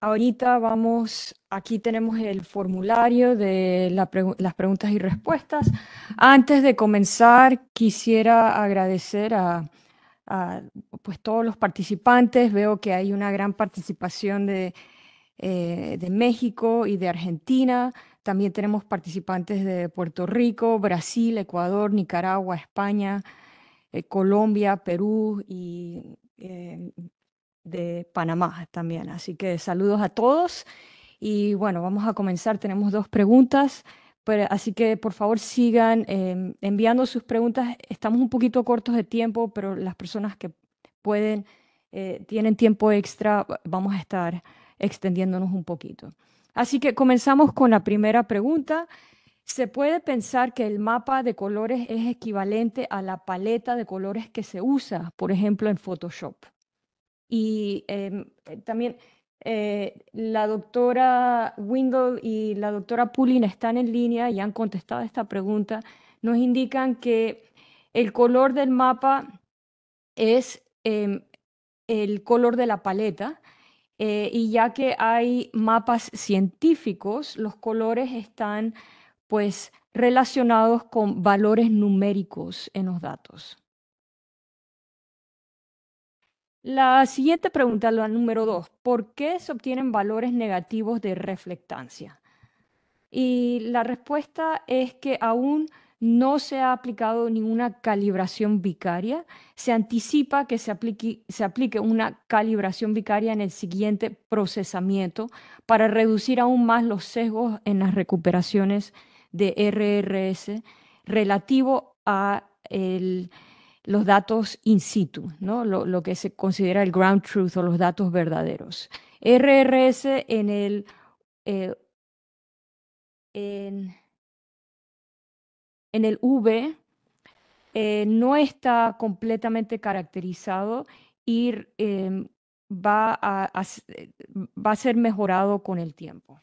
ahorita vamos, aquí tenemos el formulario de las preguntas y respuestas. Antes de comenzar, quisiera agradecer a, a pues, todos los participantes. Veo que hay una gran participación de eh, de México y de Argentina. También tenemos participantes de Puerto Rico, Brasil, Ecuador, Nicaragua, España, eh, Colombia, Perú y eh, de Panamá también. Así que saludos a todos. Y bueno, vamos a comenzar. Tenemos dos preguntas. así que por favor sigan em, enviando sus preguntas. Estamos un poquito cortos de tiempo, pero las personas que pueden, tienen tiempo extra, vamos a estar extendiéndonos un poquito. Así que comenzamos con la primera pregunta. ¿Se puede pensar que el mapa de colores es equivalente a la paleta de colores que se usa, por ejemplo, en Photoshop? Y em, eh, también eh, la doctora Window y la doctora Pullin están en línea y han contestado esta pregunta. Nos indican que el color del mapa es em, el color de la paleta eh, y ya que hay mapas científicos, los colores están pues relacionados con valores numéricos en los datos. La siguiente pregunta, la número dos, ¿por qué se obtienen valores negativos de reflectancia? Y la respuesta es que aún no se ha aplicado ninguna calibración vicaria. Se anticipa que se aplique, se aplique, una calibración vicaria en el siguiente procesamiento para reducir aún más los sesgos en las recuperaciones de RRS relativo a los datos in situ, ¿no? lo, que se considera el ground truth o los datos verdaderos. RRS en el... Eh, en el V eh, no está completamente caracterizado y em, va, a, ser mejorado con el tiempo.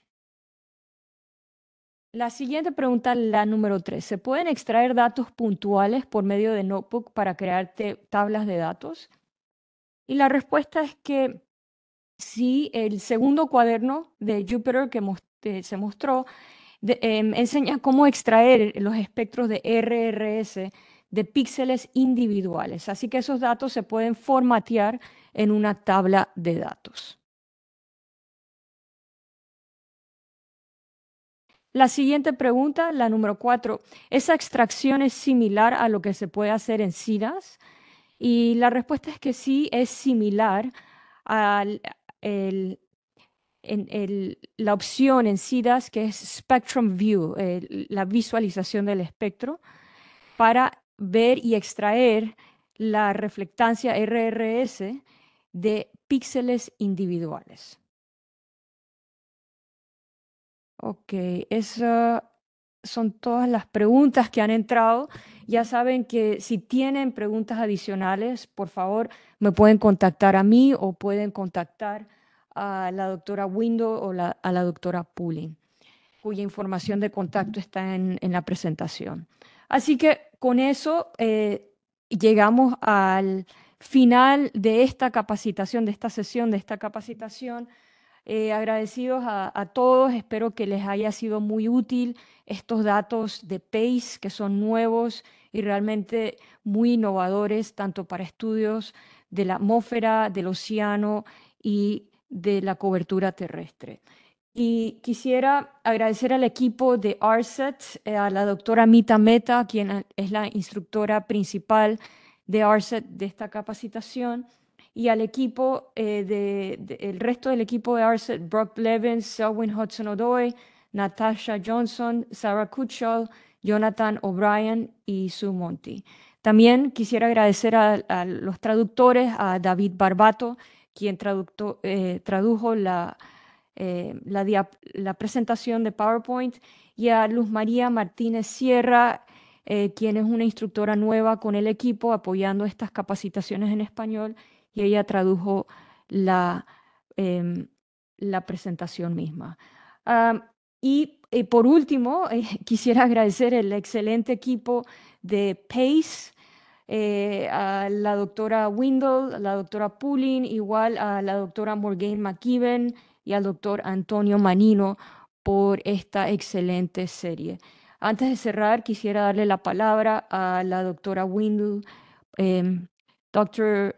La siguiente pregunta, la número tres: ¿Se pueden extraer datos puntuales por medio de Notebook para crear tablas de datos? Y la respuesta es que sí, el segundo cuaderno de Jupyter que eh, se mostró Em, enseña cómo extraer los espectros de RRS de píxeles individuales. Así que esos datos se pueden formatear en una tabla de datos. La siguiente pregunta, la número cuatro, ¿esa extracción es similar a lo que se puede hacer en SIDAS? Y la respuesta es que sí, es similar al, el, en la opción en SIDAS que es Spectrum View, la visualización del espectro, para ver y extraer la reflectancia RRS de píxeles individuales. Ok, esas son todas las preguntas que han entrado. Ya saben que si tienen preguntas adicionales, por favor, me pueden contactar a mí o pueden contactar a la doctora Window o a la doctora Pulling, cuya información de contacto está en, la presentación. Así que con eso eh, llegamos al final de esta capacitación, de esta sesión, de esta capacitación. Eh, agradecidos a, a, todos, espero que les haya sido muy útil estos datos de PACE, que son nuevos y realmente muy innovadores, tanto para estudios de la atmósfera, del océano y de la cobertura terrestre. Y quisiera agradecer al equipo de ARSET, eh, a la doctora Mita Meta, quien es la instructora principal de ARSET de esta capacitación, y al equipo, eh, de, el resto del equipo de ARSET, Brock Levin, Selwyn hudson O'Doy, Natasha Johnson, Sarah Kutchell, Jonathan O'Brien y Sue Monti. También quisiera agradecer a los traductores, a David Barbato, quien eh, tradujo eh, la, presentación de PowerPoint, y a Luz María Martínez Sierra, eh, quien es una instructora nueva con el equipo apoyando estas capacitaciones en español, y ella tradujo la, em, presentación misma. y por último, quisiera agradecer el excelente equipo de PACE, eh, a la doctora Windle, la doctora Pulling, igual a la doctora Morgan McKibben y al doctor Antonio Manino por esta excelente serie. Antes de cerrar, quisiera darle la palabra a la doctora Windle. Em, doctor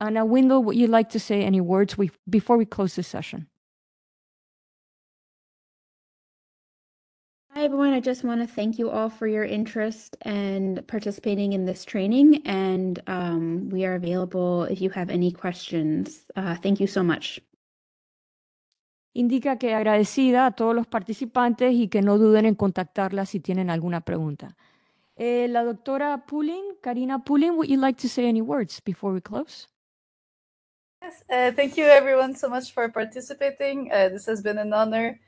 Ana Anna Windle, would you like to say any words before we close this session? Hi, everyone. I just want to thank you all for your interest and participating in this training. And um, we are available if you have any questions. Uh, thank you so much. Indica que agradecida a todos los participantes y que no duden en contactarla si tienen alguna pregunta. Eh, la doctora Pulin, Karina Pulin, would you like to say any words before we close? Yes, uh, thank you everyone so much for participating. Uh, this has been an honor.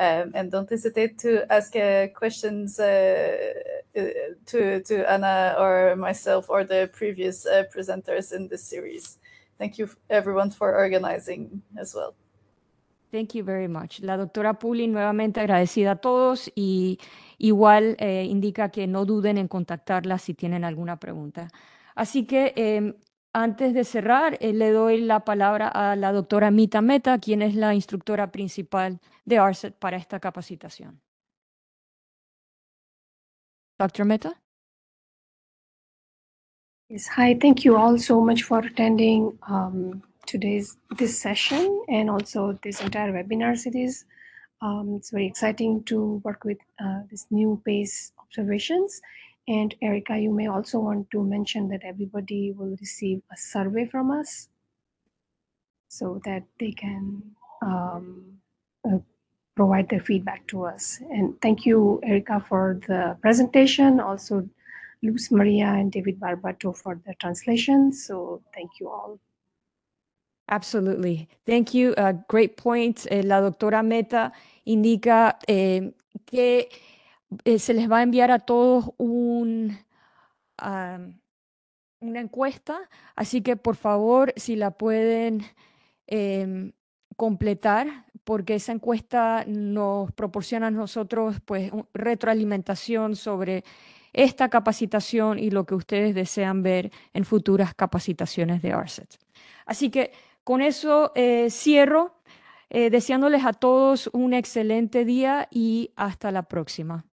Um, and don't hesitate to ask uh, questions uh, uh, to, to Anna or myself or the previous uh, presenters in this series. Thank you everyone for organizing as well. Thank you very much. La doctora Puli nuevamente agradecida a todos y igual eh, indica que no duden en contactarla si tienen alguna pregunta. Así que eh, Antes de cerrar, eh, le doy la palabra a la doctora Mita Meta, quien es la instructora principal de ARCET para esta capacitación. Doctor Meta? Yes, hi. Thank you all so much for attending um, today's this session and also this entire webinar series. Um, it's very exciting to work with uh, this new base observations And Erica, you may also want to mention that everybody will receive a survey from us so that they can um, uh, provide their feedback to us. And thank you, Erica, for the presentation. Also, Luz Maria and David Barbato for the translation. So thank you all. Absolutely. Thank you. Uh, great point. Eh, la doctora Meta indica eh, que Eh, se les va a enviar a todos un, una encuesta, así que por favor, si la pueden em, completar, porque esa encuesta nos proporciona a nosotros pues, retroalimentación sobre esta capacitación y lo que ustedes desean ver en futuras capacitaciones de ARSET. Así que con eso eh, cierro, eh, deseándoles a todos un excelente día y hasta la próxima.